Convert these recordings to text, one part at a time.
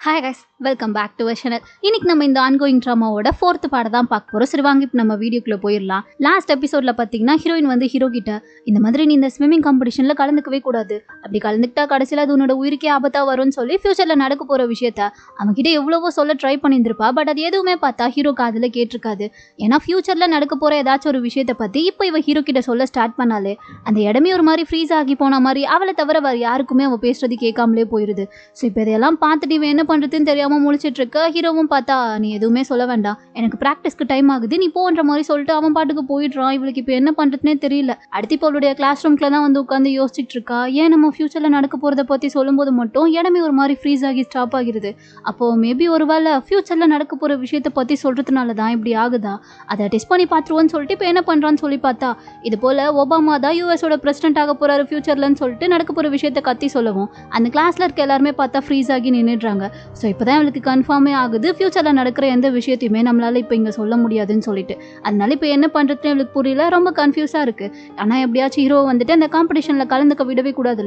Hi guys. Welcome back to வெஷனல் இன்னைக்கு நம்ம இந்த ஆன்கோயிங் ட்ராமாவோட ஃபோர்த் பாட தான் பார்க்க போகிறோம் சரி இப்போ நம்ம வீடியோக்குள்ளே போயிடலாம் லாஸ்ட் எபிசோடில் பார்த்தீங்கன்னா ஹீரோயின் வந்து ஹீரோ கிட்ட இந்த மாதிரி நீ இந்த ஸ்விம்மிங் காம்படிஷனில் கலந்துக்கவே கூடாது அப்படி கலந்துக்கிட்டா கடைசியில் அது உன்னோட உயிருக்கே ஆபத்தாக வரும்னு சொல்லி ஃபியூச்சரில் நடக்க போகிற விஷயத்த அவங்ககிட்ட எவ்வளவோ சொல்ல ட்ரை பண்ணியிருந்திருப்பா பட் அது எதுவுமே பார்த்தா ஹீரோ காதில் கேட்டிருக்காது ஏன்னா ஃபியூச்சரில் நடக்க போகிற ஏதாச்சும் ஒரு விஷயத்தை பற்றி இப்போ இவ ஹீரோ கிட்ட சொல்ல ஸ்டார்ட் பண்ணாலே அந்த இடமே ஒரு மாதிரி ஃப்ரீஸ் ஆகி போன மாதிரி அவளை தவிர வேறு யாருக்குமே அவள் பேசுறது கேட்காமலே போயிடுது ஸோ இப்போ இதெல்லாம் பார்த்துட்டு இவன் என்ன பண்ணுறதுன்னு தெரியாமல் பேசாம முழிச்சிட்டு இருக்க ஹீரோவும் பார்த்தா நீ எதுவுமே சொல்ல வேண்டாம் எனக்கு ப்ராக்டிஸ்க்கு டைம் ஆகுது நீ போன்ற மாதிரி சொல்லிட்டு அவன் பாட்டுக்கு போயிடுறான் இவளுக்கு இப்போ என்ன பண்ணுறதுனே தெரியல அடுத்து இப்போ அவளுடைய கிளாஸ் ரூம்ல தான் வந்து உட்காந்து யோசிச்சுட்டு இருக்கா ஏன் நம்ம ஃபியூச்சர்ல நடக்க போகிறத பற்றி சொல்லும்போது மட்டும் இடமே ஒரு மாதிரி ஃப்ரீஸ் ஆகி ஸ்டாப் ஆகிருது அப்போ மேபி ஒரு வேளை ஃப்யூச்சரில் நடக்க போகிற விஷயத்தை பற்றி சொல்கிறதுனால தான் இப்படி ஆகுதா அதை டெஸ்ட் பண்ணி பார்த்துருவோன்னு சொல்லிட்டு இப்போ என்ன பண்ணுறான்னு சொல்லி பார்த்தா இது போல ஒபாமா தான் யூஎஸோட பிரசிடென்ட் ஆக போகிறாரு ஃபியூச்சர்லன்னு சொல்லிட்டு நடக்க போகிற விஷயத்தை கத்தி சொல்லவும் அந்த கிளாஸ்ல இருக்க எல்லாருமே பார்த்தா ஃப்ரீஸ் ஆகி நின்றுடுறாங்க ஸோ இப்போ தான் அவளுக்கு கன்ஃபார்மே ஆகுது ஃப்யூச்சரில் நடக்கிற எந்த விஷயத்தையுமே நம்மளால் இப்போ இங்கே சொல்ல முடியாதுன்னு சொல்லிட்டு அதனால இப்போ என்ன பண்ணுறதுன்னு இவளுக்கு புரியல ரொம்ப கன்ஃபியூஸாக இருக்குது ஆனால் எப்படியாச்சும் ஹீரோ வந்துட்டு அந்த காம்படிஷனில் கலந்துக்க விடவே கூடாது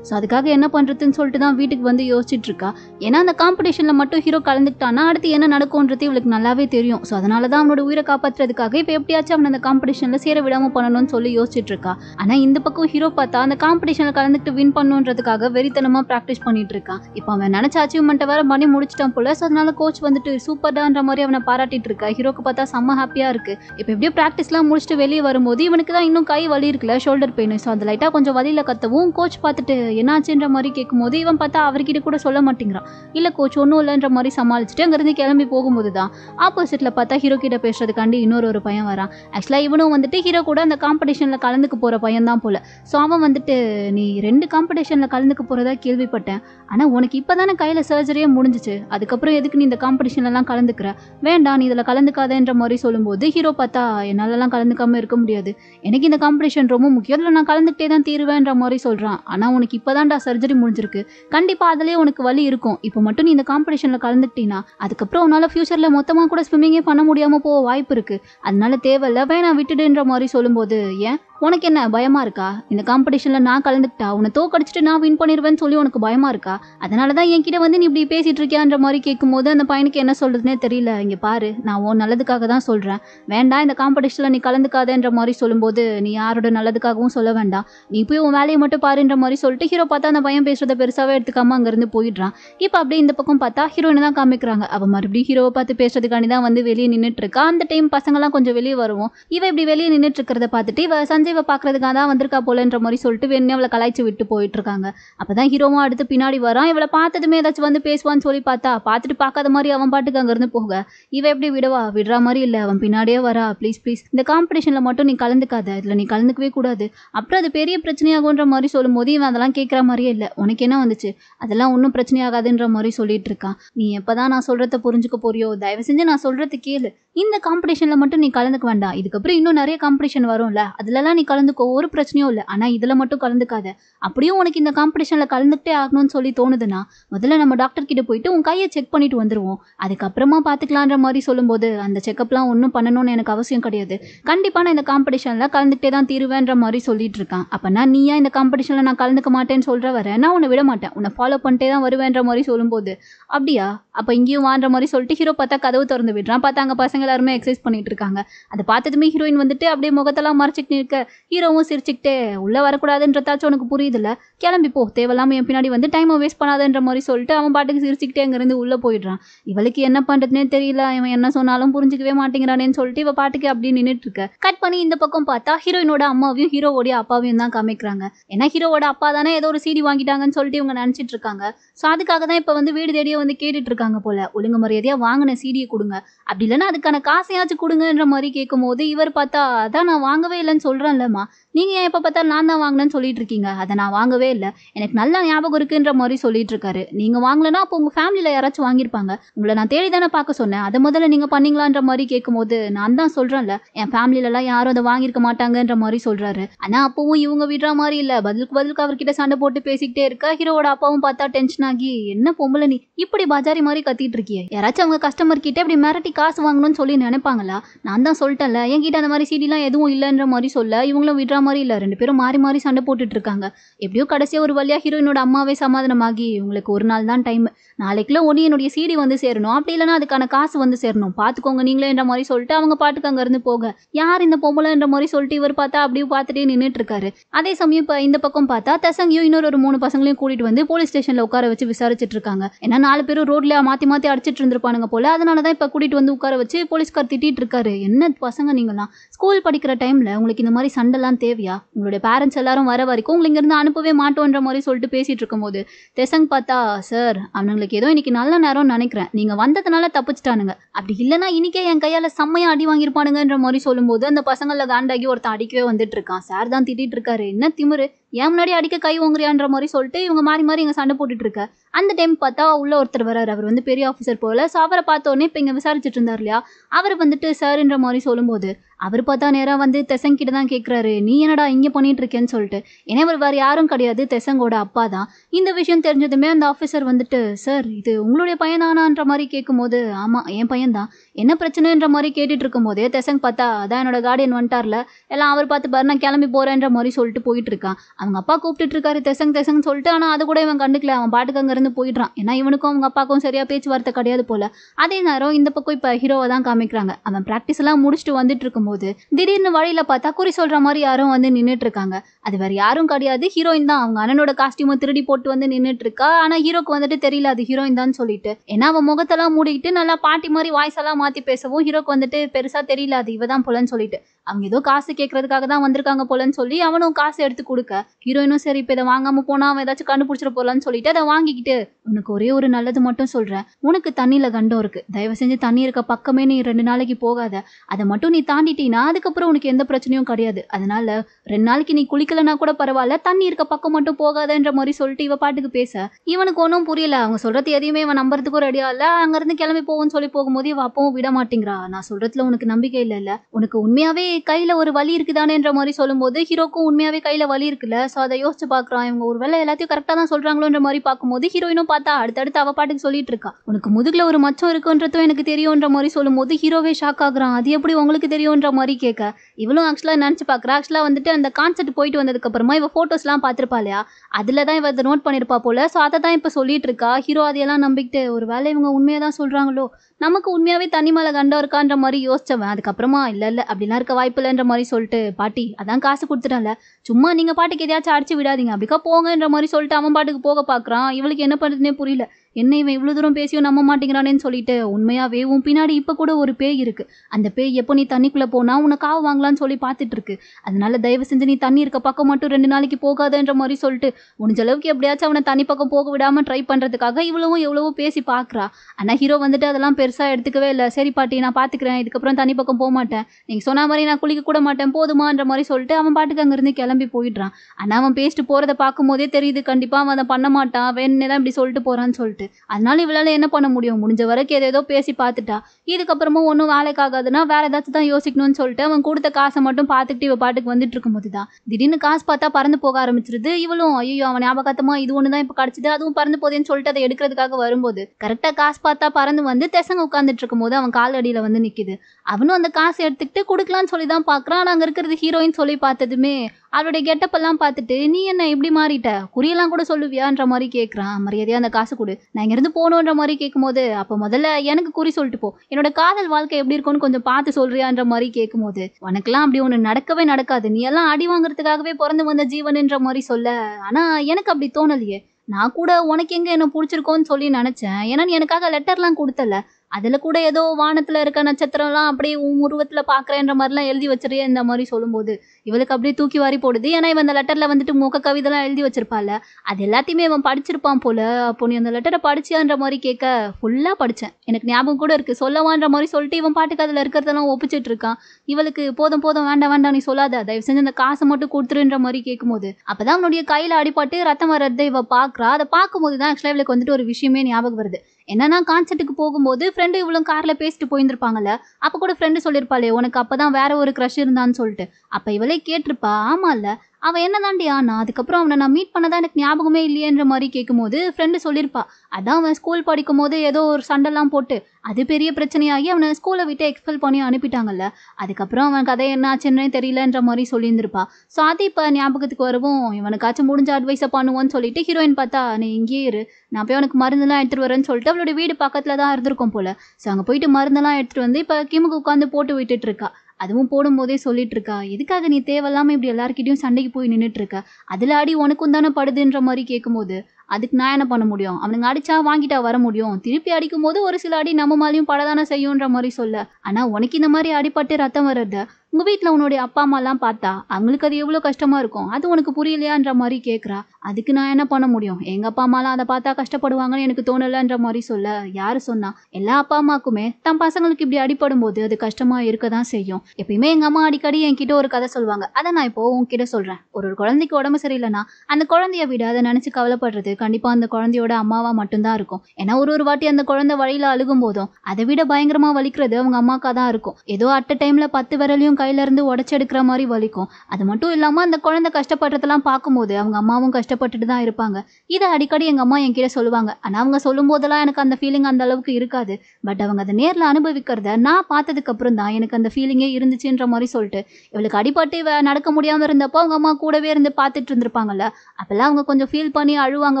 ஸோ அதுக்காக என்ன பண்ணுறதுன்னு சொல்லிட்டு தான் வீட்டுக்கு வந்து யோசிச்சுட்டு இருக்கா ஏன்னா அந்த காம்படிஷனில் மட்டும் ஹீரோ கலந்துக்கிட்டானா அடுத்து என்ன நடக்கும்ன்றது இவளுக்கு நல்லாவே தெரியும் ஸோ அதனால தான் அவனோட உயிரை காப்பாற்றுறதுக்காக இப்போ எப்படியாச்சும் அவன் அந்த காம்படிஷனில் சேர விடாமல் பண்ணணும்னு சொல்லி யோசிச்சுட்டு இருக்கா ஆனால் இந்த பக்கம் ஹீரோ பார்த்தா அந்த காம்படிஷனில் கலந்துக்கிட்டு வின் பண்ணுன்றதுக்காக வெறித்தனமாக ப்ராக்டிஸ் பண்ணிட்டு இருக்கான் இப்போ அவன் நினச்ச அச்சீவ்மெண்ட்டை வேற பண்ணி முடிச்சிட்டான் இருக்கான் போல ஸோ அதனால கோச் வந்துட்டு சூப்பர்டான்ற மாதிரி அவனை பாராட்டிட்டு இருக்கா ஹீரோக்கு பார்த்தா செம்ம ஹாப்பியாக இருக்கு இப்போ எப்படியோ ப்ராக்டிஸ்லாம் முடிச்சுட்டு வெளியே வரும்போது இவனுக்கு தான் இன்னும் கை வலி இருக்குல்ல ஷோல்டர் பெயின் ஸோ அந்த லைட்டாக கொஞ்சம் வழியில் கத்தவும் கோச் பார்த்துட்டு என்னாச்சுன்ற மாதிரி கேட்கும்போது இவன் பார்த்தா அவர்கிட்ட கூட சொல்ல மாட்டேங்கிறான் இல்லை கோச் ஒன்றும் இல்லைன்ற மாதிரி சமாளிச்சுட்டு அங்கேருந்து கிளம்பி போகும்போது தான் ஆப்போசிட்டில் பார்த்தா ஹீரோ கிட்ட பேசுறதுக்காண்டி இன்னொரு ஒரு பையன் வரான் ஆக்சுவலாக இவனும் வந்துட்டு ஹீரோ கூட அந்த காம்படிஷனில் கலந்துக்கு போகிற பையன் தான் போல ஸோ அவன் வந்துட்டு நீ ரெண்டு காம்படிஷனில் கலந்துக்கு போகிறதா கேள்விப்பட்டேன் ஆனால் உனக்கு இப்போ தானே கையில் சர்ஜரியே முடிஞ்சிச்சு அது அதுக்கப்புறம் எதுக்கு நீ இந்த காம்படிஷன்லலாம் கலந்துக்கிற வேண்டாம் நீ இதில் கலந்துக்காதேன்ற மாதிரி சொல்லும்போது ஹீரோ பார்த்தா என்னாலலாம் கலந்துக்காமல் இருக்க முடியாது எனக்கு இந்த காம்படிஷன் ரொம்ப முக்கியம் அதில் நான் கலந்துக்கிட்டே தான் தீருவேன்ற மாதிரி சொல்கிறான் ஆனால் உனக்கு இப்போ தான்டா சர்ஜரி முடிஞ்சிருக்கு கண்டிப்பாக அதிலே உனக்கு வலி இருக்கும் இப்போ மட்டும் நீ இந்த காம்படிஷனில் கலந்துக்கிட்டீங்கன்னா அதுக்கப்புறம் உன்னால் ஃப்யூச்சரில் மொத்தமாக கூட ஸ்விம்மிங்கே பண்ண முடியாமல் போக வாய்ப்பு இருக்குது அதனால தேவையில்ல வேணா விட்டுடுன்ற மாதிரி சொல்லும்போது ஏன் உனக்கு என்ன பயமாக இருக்கா இந்த காம்படிஷன்ல நான் கலந்துக்கிட்டா உன்னை தோக்கடிச்சிட்டு நான் வின் பண்ணிடுவேன்னு சொல்லி உனக்கு பயமாக இருக்கா அதனாலதான் தான் என்கிட்ட வந்து நீ இப்படி பேசிட்டு இருக்கியான்ற மாதிரி கேட்கும்போது அந்த பையனுக்கு என்ன சொல்கிறதுனே தெரியல இங்கே பாரு நான் உன் நல்லதுக்காக தான் சொல்கிறேன் வேண்டாம் இந்த காம்படிஷனில் நீ கலந்துக்காதேன்ற மாதிரி சொல்லும்போது நீ யாரோட நல்லதுக்காகவும் சொல்ல வேண்டாம் நீ போய் உன் வேலையை மட்டும் பாருன்ற மாதிரி சொல்லிட்டு ஹீரோ பார்த்தா அந்த பையன் பேசுகிறத பெருசாகவே எடுத்துக்காமல் அங்கேருந்து போயிடுறான் இப்போ அப்படியே இந்த பக்கம் பார்த்தா ஹீரோயினை தான் காமிக்கிறாங்க அவள் மறுபடியும் ஹீரோவை பார்த்து பேசுறதுக்காண்டி தான் வந்து வெளியே நின்றுட்டு அந்த டைம் பசங்களாம் கொஞ்சம் வெளியே வருவோம் இவ இப்படி வெளியே நின்றுட்டு இருக்கிறத பார்த்துட்டு இவ சஞ்சய்வை பார்க்கறதுக்காக தான் வந்திருக்கா போலன்ற மாதிரி சொல்லிட்டு வேணும் அவளை கலாய்ச்சி விட்டு போயிட்டு இருக்காங்க அப்போ தான் ஹீரோவும் அடுத்து பின்னாடி வரான் இவளை பார்த்ததுமே ஏதாச்சும் வந்து பேசுவான்னு சொல்லி பார்த்தா பார்த்தா பார்த்துட்டு பார்க்காத மாதிரி அவன் பாட்டுக்கு அங்கேருந்து போக இவ எப்படி விடவா விடுற மாதிரி இல்லை அவன் பின்னாடியே வரா ப்ளீஸ் ப்ளீஸ் இந்த காம்படிஷனில் மட்டும் நீ கலந்துக்காத இதில் நீ கலந்துக்கவே கூடாது அப்புறம் அது பெரிய பிரச்சனையாகுன்ற மாதிரி சொல்லும் போது இவன் அதெல்லாம் கேட்குற மாதிரியே இல்லை உனக்கு என்ன வந்துச்சு அதெல்லாம் ஒன்றும் பிரச்சனையாகாதுன்ற மாதிரி சொல்லிட்டு இருக்கான் நீ எப்போ தான் நான் சொல்கிறத புரிஞ்சுக்க போறியோ தயவு செஞ்சு நான் சொல்கிறது கேளு இந்த காம்படிஷனில் மட்டும் நீ கலந்துக்க வேண்டாம் இதுக்கப்புறம் இன்னும் நிறைய காம்படிஷன் வரும்ல அதுலலாம் நீ கலந்துக்கோ ஒரு பிரச்சனையும் இல்லை ஆனால் இதில் மட்டும் கலந்துக்காத அப்படியும் உனக்கு இந்த காம்படிஷனில் கலந்துக்கிட்டே ஆகணும்னு சொல்லி தோணுதுன்னா முதல்ல நம்ம டாக்டர் கிட்ட போயிட்டு உன் கை ஐயை செக் பண்ணிட்டு வந்துடுவோம் அதுக்கப்புறமா பார்த்துக்கலான்ற மாதிரி சொல்லும்போது அந்த செக்கப்லாம் ஒன்றும் பண்ணணும்னு எனக்கு அவசியம் கிடையாது கண்டிப்பாக நான் இந்த காம்படிஷனில் கலந்துக்கிட்டே தான் தீருவேன்ற மாதிரி சொல்லிட்டு இருக்கான் அப்போனா நீயா இந்த காம்படிஷனில் நான் கலந்துக்க மாட்டேன்னு சொல்கிற வர நான் உன்னை விட மாட்டேன் உன்னை ஃபாலோ பண்ணிட்டே தான் வருவேன்ற மாதிரி சொல்லும்போது அப்படியா அப்போ இங்கேயும் வான்ற மாதிரி சொல்லிட்டு ஹீரோ பார்த்தா கதவு திறந்து விடுறான் பார்த்தா அங்கே பசங்க எல்லாருமே எக்ஸசைஸ் பண்ணிட்டு இருக்காங்க அதை பார்த்ததுமே ஹீரோயின் வந்துட்டு அப்படியே முகத்தெல்லாம் மறைச்சிட்டு இருக்க ஹீரோவும் சிரிச்சுக்கிட்டே உள்ளே வரக்கூடாதுன்றதாச்சும் உனக்கு புரியுதுல கிளம்பி போ தேவையில்லாமல் என் பின்னாடி வந்து டைமை வேஸ்ட் பண்ணாதுன்ற மாதிரி சொல்லிட்டு அவன் பாட்டுக்கு சிரிச்சுக்கிட்டே அங்கேருந்து இருந்து உள்ளே போயிடுறான் இவளுக்கு என்ன பண்ணுறதுனே தெரியல இவன் என்ன சொன்னாலும் புரிஞ்சிக்கவே மாட்டேங்கிறானேன்னு சொல்லிட்டு இவ பாட்டுக்கு அப்படி நின்றுட்டு இருக்க கட் பண்ணி இந்த பக்கம் பார்த்தா ஹீரோயினோட அம்மாவையும் ஹீரோவோடைய அப்பாவையும் தான் காமிக்கிறாங்க ஏன்னா ஹீரோவோட அப்பா தானே ஏதோ ஒரு சீடி வாங்கிட்டாங்கன்னு சொல்லிட்டு இவங்க நினச்சிட்டு இருக்காங்க ஸோ அதுக்காக தான் இப்போ வந்து வீடு தேடியே வந்து கேட்டுட்டு இருக்காங்க போல ஒழுங்கு மரியாதையாக வாங்கின சீடியை கொடுங்க அப்படி இல்லைன்னா அதுக்கான காசையாச்சும் கொடுங்கன்ற மாதிரி கேட்கும் போது இவர் பார்த்தா அதான் நான் வாங்கவே இல்லைன்னு சொல்கிறேன்லம்மா நீங்கள் ஏன் எப்போ பார்த்தா நான் தான் வாங்கினேன்னு சொல்லிட்டு இருக்கீங்க அதை நான் வாங்கவே இல்லை எனக்கு நல்லா ஞாபகம் இருக்குன்ற மாதிரி சொல்லிட்டு இருக்காரு நீங்கள் வாங்கலன்னா அப்போ உங்கள் ஃபேமிலியில் யாராச்சும் வாங்கியிருப்பாங்க உங்களை நான் தேடி தானே பார்க்க சொன்னேன் அதை முதல்ல நீங்கள் பண்ணீங்களான்ற மாதிரி கேட்கும்போது நான் தான் சொல்கிறேன்ல என் ஃபேமிலியிலலாம் யாரும் அதை வாங்கியிருக்க மாட்டாங்கன்ற மாதிரி சொல்கிறாரு ஆனால் அப்பவும் இவங்க விடுற மாதிரி இல்லை பதிலுக்கு பதிலுக்கு அவர்கிட்ட சண்டை போட்டு பேசிக்கிட்டே இருக்கா ஹீரோட அப்பாவும் பார்த்தா டென்ஷன் ஆகி என்ன பொம்பளை நீ இப்படி பஜாரி மாதிரி கத்திட்டு இருக்கிய யாராச்சும் அவங்க கஸ்டமர் கிட்ட இப்படி மிரட்டி காசு வாங்கணும்னு சொல்லி நினைப்பாங்களா நான் தான் சொல்லிட்டேன்ல என்கிட்ட அந்த மாதிரி எல்லாம் எதுவும் இல்லைன்ற மாதிரி சொல்ல இவங்களும் விடுற மாதிரி இல்லை ரெண்டு பேரும் மாறி மாறி சண்டை போட்டுட்டு இருக்காங்க எப்படியோ கடைசியாக ஒரு வழியாக ஹீரோயினோட அம்மாவே சமாதானமாகி உங்களுக்கு ஒரு நாள் தான் டைம் நாளைக்குள்ள ஒன்று என்னுடைய சீடி வந்து சேரணும் அப்படி இல்லைனா அதுக்கான காசு வந்து சேரணும் பார்த்துக்கோங்க நீங்களே என்ற மாதிரி சொல்லிட்டு அவங்க பாட்டுக்கு அங்கேருந்து போக யார் இந்த பொம்பளைன்ற மாதிரி சொல்லிட்டு இவர் பார்த்தா அப்படியே பார்த்துட்டே நின்றுட்டு இருக்காரு அதே சமயம் இப்போ இந்த பக்கம் பார்த்தா தசங்கையும் இன்னொரு ஒரு மூணு பசங்களையும் கூட்டிட்டு வந்து போலீஸ் ஸ்டேஷனில் உட்கார வச்சு விசாரிச்சுட்டு இருக்காங்க ஏன்னா நாலு பேரும் ரோட்ல மாற்றி மாற்றி அடிச்சிட்டு இருந்திருப்பானுங்க போல அதனால தான் இப்போ கூட்டிட்டு வந்து உட்கார வச்சு போலீஸ்கார் திட்டிட்டு இருக்காரு என்ன பசங்க நீங்களாம் ஸ்கூல் படிக்கிற டைமில் உங்களுக்கு இந்த மாதிரி சண்டைலாம் தேவை தேவியா உங்களுடைய பேரண்ட்ஸ் எல்லாரும் வர வரைக்கும் உங்களை இங்கேருந்து அனுப்பவே மாட்டோன்ற மாதிரி சொல்லிட்டு பேசிகிட்டு இருக்கும்போது தெசங் பார்த்தா சார் அவனுங்களுக்கு ஏதோ இன்னைக்கு நல்ல நேரம்னு நினைக்கிறேன் நீங்கள் வந்ததுனால தப்பிச்சிட்டானுங்க அப்படி இல்லைனா இன்றைக்கே என் கையால் செம்மையாக அடி வாங்கியிருப்பானுங்கன்ற மாதிரி சொல்லும்போது அந்த பசங்களில் காண்டாகி ஒருத்தன் அடிக்கவே வந்துட்டு இருக்கான் சார் தான் திட்டிகிட்டு இருக்காரு என்ன திமிரு ஏன் முன்னாடி அடிக்க கை ஓங்குறியான்ற மாதிரி சொல்லிட்டு இவங்க மாறி மாறி இங்கே சண்டை போட்டுட்டு இருக்க அந்த டைம் பார்த்தா உள்ள ஒருத்தர் வராரு அவர் வந்து பெரிய ஆஃபீஸர் போல ஸோ அவரை பார்த்தோன்னே இப்போ இங்கே விசாரிச்சுட்டு இருந்தார் இல்லையா அவர் வந்துட்டு சார்ன்ற மாதிரி சொல்லும்போது அவர் பார்த்தா நேராக வந்து தெசங்கிட்ட தான் கேட்குறாரு நீ என்னடா இங்கே பண்ணிட்டு இருக்கேன்னு சொல்லிட்டு ஏன்னா இவர் வேறு யாரும் கிடையாது தெசங்கோட அப்பா தான் இந்த விஷயம் தெரிஞ்சதுமே அந்த ஆஃபீஸர் வந்துட்டு சார் இது உங்களுடைய பையன் தானான்ற மாதிரி கேட்கும்போது ஆமாம் என் பையன் தான் என்ன பிரச்சனைன்ற மாதிரி கேட்டுட்டு இருக்கும்போதே தெசங் பார்த்தா அதான் என்னோட கார்டியன் வந்துட்டார்ல எல்லாம் அவர் பார்த்து பாரு நான் கிளம்பி போறேன்ற மாதிரி சொல்லிட்டு போயிட்டு இருக்கான் அவங்க அப்பா கூப்பிட்டு இருக்காரு தெசங் தெசங் சொல்லிட்டு ஆனால் அது கூட இவன் கண்டுக்கல அவன் பாட்டுக்கு அங்கேருந்து போயிடுறான் ஏன்னா இவனுக்கும் அவங்க அப்பாவுக்கும் சரியாக பேச்சுவார்த்தை கிடையாது போல் அதே நேரம் இந்த பக்கம் இப்போ ஹீரோவை தான் காமிக்கிறாங்க அவன் ப்ராக்டிஸ் எல்லாம் முடிச்சுட்டு வந்துட்டு இருக்கும்போது திடீர்னு வழியில் பார்த்தா குறி சொல்கிற மாதிரி யாரும் வந்து நின்றுட்டு இருக்காங்க அது வேறு யாரும் கிடையாது ஹீரோயின் தான் அவங்க அண்ணனோட காஸ்டியூமை திருடி போட்டு வந்து நின்றுட்டு இருக்கா ஆனால் ஹீரோக்கு வந்துட்டு தெரியல அது ஹீரோயின் தான் சொல்லிட்டு ஏன்னா அவன் முகத்தெல்லாம் மூடிக்கிட்டு நல்லா பாட்டி மாதிரி வாய்ஸ் எல்லாம் மாத்தி பேசவும் ஹீரோக்கு வந்துட்டு பெருசாக தெரியல அது இவ தான் போலன்னு சொல்லிட்டு அவங்க ஏதோ காசு கேட்கறதுக்காக தான் வந்திருக்காங்க போலன்னு சொல்லி அவனும் காசு எடுத்து கொடுக்க ஹீரோயினும் சரி இப்போ இதை வாங்காமல் போனால் அவன் ஏதாச்சும் கண்டுபிடிச்சிட போலான்னு சொல்லிட்டு அதை வாங்கிக்கிட்டு உனக்கு ஒரே ஒரு நல்லது மட்டும் சொல்கிறேன் உனக்கு தண்ணியில் கண்டம் இருக்குது தயவு செஞ்சு தண்ணி இருக்க பக்கமே நீ ரெண்டு நாளைக்கு போகாத அதை மட்டும் நீ தாண்டிட்டீன்னா அதுக்கப்புறம் உனக்கு எந்த பிரச்சனையும் கிடையாது அதனால் ரெண்டு நாளைக்கு நீ குளிக்கலனா கூட பரவாயில்ல தண்ணி இருக்க பக்கம் மட்டும் போகாதன்ற மாதிரி சொல்லிட்டு இவ பாட்டுக்கு பேச இவனுக்கு ஒன்றும் புரியல அவங்க சொல்கிறது எதையுமே இவன் நம்புறதுக்கும் ரெடியாக இல்லை அங்கேருந்து கிளம்பி போகும்னு சொல்லி போகும்போது இவ அப்பவும் திரும்பவும் விட மாட்டேங்கிறா நான் சொல்றதுல உனக்கு நம்பிக்கை இல்ல இல்ல உனக்கு உண்மையாவே கையில ஒரு வழி இருக்குதானேன்ற மாதிரி சொல்லும்போது ஹீரோக்கும் உண்மையாவே கையில வழி இருக்குல்ல சோ அதை யோசிச்சு பாக்குறான் இவங்க ஒரு வேலை எல்லாத்தையும் கரெக்டா தான் சொல்றாங்களோன்ற மாதிரி பார்க்கும்போது ஹீரோயினும் பார்த்தா அடுத்தடுத்து அவ பாட்டுக்கு சொல்லிட்டு இருக்கா உனக்கு முதுகுல ஒரு மச்சம் இருக்குன்றதும் எனக்கு தெரியும்ன்ற மாதிரி சொல்லும்போது ஹீரோவே ஷாக் ஆகுறான் அது எப்படி உங்களுக்கு தெரியும்ன்ற மாதிரி கேட்க இவளும் ஆக்சுவலா நினைச்சு பாக்குறா ஆக்சுவலா வந்துட்டு அந்த கான்செர்ட் போயிட்டு வந்ததுக்கு அப்புறமா இவ எல்லாம் பார்த்துருப்பா இல்லையா அதுலதான் இவ அதை நோட் பண்ணிருப்பா போல சோ அதை தான் இப்போ சொல்லிட்டு இருக்கா ஹீரோ அதையெல்லாம் நம்பிக்கிட்டு ஒரு வேலை இவங்க உண்மையை தான் சொல்றாங்களோ நமக்கு உண்மையாவே தண்ணி மேலே கண்டம் இருக்கான்ற மாதிரி யோசிச்சவன் அதுக்கப்புறமா இல்லை இல்லை அப்படிலாம் இருக்க வாய்ப்பு இல்லைன்ற மாதிரி சொல்லிட்டு பாட்டி அதான் காசு கொடுத்துட்டேன்ல சும்மா நீங்கள் பாட்டுக்கு எதையாச்சும் அடிச்சு விடாதீங்க அப்படிக்கா போங்கன்ற மாதிரி சொல்லிட்டு அவன் பாட்டுக்கு போக பார்க்குறான் இவளுக்கு என்ன பண்ணுறதுனே புரியல என்னை இவன் இவ்வளோ தூரம் பேசியோ நம்ப மாட்டேங்கிறானேன்னு சொல்லிட்டு உண்மையாகவே உன் பின்னாடி இப்போ கூட ஒரு பேய் இருக்கு அந்த பேய் எப்போ நீ தண்ணிக்குள்ளே போனால் உன்னை காவு வாங்கலான்னு சொல்லி பார்த்துட்டு இருக்கு அதனால தயவு செஞ்சு நீ தண்ணி இருக்க பக்கம் மட்டும் ரெண்டு நாளைக்கு போகாதன்ற மாதிரி சொல்லிட்டு முடிஞ்ச அளவுக்கு எப்படியாச்சும் அவனை தனி பக்கம் போக விடாமல் ட்ரை பண்ணுறதுக்காக இவ்வளவும் எவ்வளவோ பேசி பார்க்குறா ஆனால் ஹீரோ வந்துட்டு அதெல்லாம் பெருசாக எடுத்துக்கவே இல்லை சரி பாட்டி நான் பார்த்துக்கிறேன் இதுக்கப்புறம் தனி பக்கம் போக மாட்டேன் நீங்கள் சொன்ன மாதிரி நான் குளிக்க கூட மாட்டேன் போதுமான்ற மாதிரி சொல்லிட்டு அவன் பாட்டுக்கு அங்கேருந்து கிளம்பி போயிடுறான் ஆனால் அவன் பேசிட்டு போகிறத பார்க்கும்போதே தெரியுது கண்டிப்பாக அவன் அதை பண்ண மாட்டான் வேணுன்னே தான் இப்படி சொல்லிட்டு போகிறான்னு சொல்லிட்டு சொல்லிட்டு அதனால இவளால் என்ன பண்ண முடியும் முடிஞ்ச வரைக்கும் ஏதேதோ பேசி பார்த்துட்டா இதுக்கப்புறமும் ஒன்றும் வேலைக்கு ஆகாதுன்னா வேற ஏதாச்சும் தான் யோசிக்கணும்னு சொல்லிட்டு அவன் கொடுத்த காசை மட்டும் பார்த்துக்கிட்டு இவ பாட்டுக்கு வந்துட்டு இருக்கும்போது தான் திடீர்னு காசு பார்த்தா பறந்து போக ஆரம்பிச்சிருது இவளும் ஐயோ அவன் ஞாபகத்தமா இது ஒன்று தான் இப்போ கிடச்சிது அதுவும் பறந்து போதேன்னு சொல்லிட்டு அதை எடுக்கிறதுக்காக வரும்போது கரெக்டாக காசு பார்த்தா பறந்து வந்து தெசங்க உட்காந்துட்டு இருக்கும்போது அவன் கால் அடியில் வந்து நிற்கிது அவனும் அந்த காசு எடுத்துக்கிட்டு கொடுக்கலான்னு சொல்லி தான் பார்க்குறான் ஆனால் அங்கே இருக்கிறது ஹீரோயின் சொல்லி பார்த்ததுமே அவளுடைய கெட்டப்பெல்லாம் பார்த்துட்டு நீ என்ன இப்படி மாறிட்ட குறியெல்லாம் கூட சொல்லுவியான்ற மாதிரி கேட்குறான் மரியாதையாக அந்த காசு கொடு நான் இங்கேருந்து போகணுன்ற மாதிரி கேட்கும்போது அப்போ முதல்ல எனக்கு குறி சொல்லிட்டு போ என்னோட காதல் வாழ்க்கை எப்படி இருக்கும்னு கொஞ்சம் பார்த்து சொல்கிறியான்ற மாதிரி கேட்கும்போது உனக்குலாம் அப்படி ஒன்று நடக்கவே நடக்காது நீ எல்லாம் அடி வாங்குறதுக்காகவே பிறந்து வந்த ஜீவனுன்ற மாதிரி சொல்ல ஆனால் எனக்கு அப்படி தோணலையே நான் கூட உனக்கு எங்கே என்ன பிடிச்சிருக்கோன்னு சொல்லி நினச்சேன் ஏன்னா நீ எனக்காக லெட்டர்லாம் கொடுத்தல அதில் கூட ஏதோ வானத்தில் இருக்க நட்சத்திரம்லாம் அப்படியே உன் உருவத்தில் பார்க்குறேன்ற மாதிரிலாம் எழுதி வச்சிருக்கே இந்த மாதிரி சொல்லும்போது இவளுக்கு அப்படியே தூக்கி வாரி போடுது ஏன்னா இவன் அந்த லெட்டரில் வந்துட்டு மொக்க கவிதைலாம் எழுதி வச்சிருப்பாள் அது எல்லாத்தையுமே இவன் படிச்சிருப்பான் போல் அப்போ நீ அந்த லெட்டரை படிச்சியான்ற மாதிரி கேட்க ஃபுல்லாக படித்தேன் எனக்கு ஞாபகம் கூட இருக்குது சொல்லவான்ற மாதிரி சொல்லிட்டு இவன் பாட்டுக்கு அதில் இருக்கிறதெல்லாம் ஒப்பிச்சிட்டு இருக்கான் இவளுக்கு போதும் போதும் வேண்டாம் வேண்டாம் நீ சொல்லாத தயவு செஞ்சு அந்த காசை மட்டும் கொடுத்துருன்ற மாதிரி கேட்கும்போது அப்போ தான் அவனுடைய கையில் அடிப்பாட்டு ரத்தம் வர்றதை இவள் பார்க்குறா அதை பார்க்கும்போது தான் ஆக்சுவலாக இவளுக்கு வந்துட்டு ஒரு விஷயமே ஞாபகம் வருது என்னன்னா கான்சர்ட்டுக்கு போகும்போது ஃப்ரெண்டு இவ்வளோ காரில் பேசிட்டு போயிருந்துருப்பாங்கல்ல அப்போ கூட ஃப்ரெண்டு சொல்லியிருப்பாளே உனக்கு அப்போ தான் வேற ஒரு க்ரஷ் இருந்தான்னு சொல்லிட்டு அப்போ இவளே கேட்டிருப்பா ஆமாம்ல அவன் என்ன தாண்டி ஆனா அதுக்கப்புறம் அவனை நான் மீட் பண்ணதான் எனக்கு ஞாபகமே இல்லையன்ற மாதிரி கேட்கும்போது ஃப்ரெண்டு சொல்லியிருப்பா அதான் அவன் ஸ்கூல் படிக்கும் போது ஏதோ ஒரு சண்டெல்லாம் போட்டு அது பெரிய பிரச்சனையாகி அவனை ஸ்கூலை விட்டு எக்ஸ்பெல் பண்ணி அனுப்பிட்டாங்கல்ல அதுக்கப்புறம் அவன் கதை என்ன ஆச்சுன்னே தெரியலன்ற மாதிரி சொல்லியிருந்திருப்பா ஸோ அது இப்போ ஞாபகத்துக்கு வரவும் இவனுக்காச்சும் முடிஞ்ச அட்வைஸை பண்ணுவோன்னு சொல்லிட்டு ஹீரோயின் பார்த்தா நீ இங்கேயே இரு நான் போய் உனக்கு மருந்தெல்லாம் எடுத்துகிட்டு வரேன்னு சொல்லிட்டு அவளோட வீடு பக்கத்தில் தான் இருந்திருக்கும் போல் ஸோ அங்கே போயிட்டு மருந்தெல்லாம் எடுத்துகிட்டு வந்து இப்போ கிமுக்கு உட்காந்து போட்டு விட்டுட்டு இருக்கா அதுவும் போடும்போதே சொல்லிட்டு இருக்கா எதுக்காக நீ தேவையில்லாமல் இப்படி எல்லாருக்கிட்டையும் சண்டைக்கு போய் நின்றுட்டு இருக்க அதில் அடி உனக்கும் தானே படுதுன்ற மாதிரி கேட்கும்போது அதுக்கு நான் என்ன பண்ண முடியும் அவனுங்க அடிச்சா வாங்கிட்டா வர முடியும் திருப்பி அடிக்கும் போது ஒரு சில அடி நம்ம மாதிரியும் படதானே செய்யும்ன்ற மாதிரி சொல்ல ஆனால் உனக்கு இந்த மாதிரி அடிப்பட்டு ரத்தம் வர்றத உங்கள் வீட்டில் உன்னுடைய அப்பா அம்மாலாம் பார்த்தா அவங்களுக்கு அது எவ்வளோ கஷ்டமாக இருக்கும் அது உனக்கு புரியலையான்ற மாதிரி கேட்குறா அதுக்கு நான் என்ன பண்ண முடியும் எங்கள் அப்பா அம்மாலாம் அதை பார்த்தா கஷ்டப்படுவாங்கன்னு எனக்கு தோணலைன்ற மாதிரி சொல்ல யார் சொன்னா எல்லா அப்பா அம்மாக்குமே தம் பசங்களுக்கு இப்படி அடிப்படும் போது அது கஷ்டமாக இருக்க தான் செய்யும் எப்பயுமே எங்கள் அம்மா அடிக்கடி என்கிட்ட ஒரு கதை சொல்லுவாங்க அதை நான் இப்போ உங்ககிட்ட சொல்கிறேன் ஒரு ஒரு குழந்தைக்கு உடம்பு சரியில்லைன்னா அந்த குழந்தைய விட அதை நினச்சி கவலைப்படுறது கண்டிப்பாக அந்த குழந்தையோட அம்மாவாக மட்டும்தான் இருக்கும் ஏன்னா ஒரு ஒரு வாட்டி அந்த குழந்தை வழியில் அழுகும் போதும் அதை விட பயங்கரமாக வலிக்கிறது அவங்க அம்மாக்கா தான் இருக்கும் ஏதோ அட்ட டைமில் பத்து விரலையும் கையிலேருந்து உடச்செடுக்கிற மாதிரி வலிக்கும் அது மட்டும் இல்லாமல் அந்த குழந்தை கஷ்டப்படுறதெல்லாம் பார்க்கும்போது அவங்க அம்மாவும் கஷ்டப்பட்டுட்டு தான் இருப்பாங்க இதை அடிக்கடி எங்கள் அம்மா என்கிட்ட சொல்லுவாங்க ஆனால் அவங்க சொல்லும் போதெல்லாம் எனக்கு அந்த ஃபீலிங் அந்த அளவுக்கு இருக்காது பட் அவங்க அதை நேரில் அனுபவிக்கிறத நான் பார்த்ததுக்கப்புறம் தான் எனக்கு அந்த ஃபீலிங்கே இருந்துச்சுன்ற மாதிரி சொல்லிட்டு இவளுக்கு அடிபட்டு நடக்க முடியாமல் இருந்தப்போ அவங்க அம்மா கூடவே இருந்து பார்த்துட்டு இருந்திருப்பாங்கல்ல அப்போல்லாம் அவங்க கொஞ்சம் ஃபீல் பண்ணி அழுவாங்க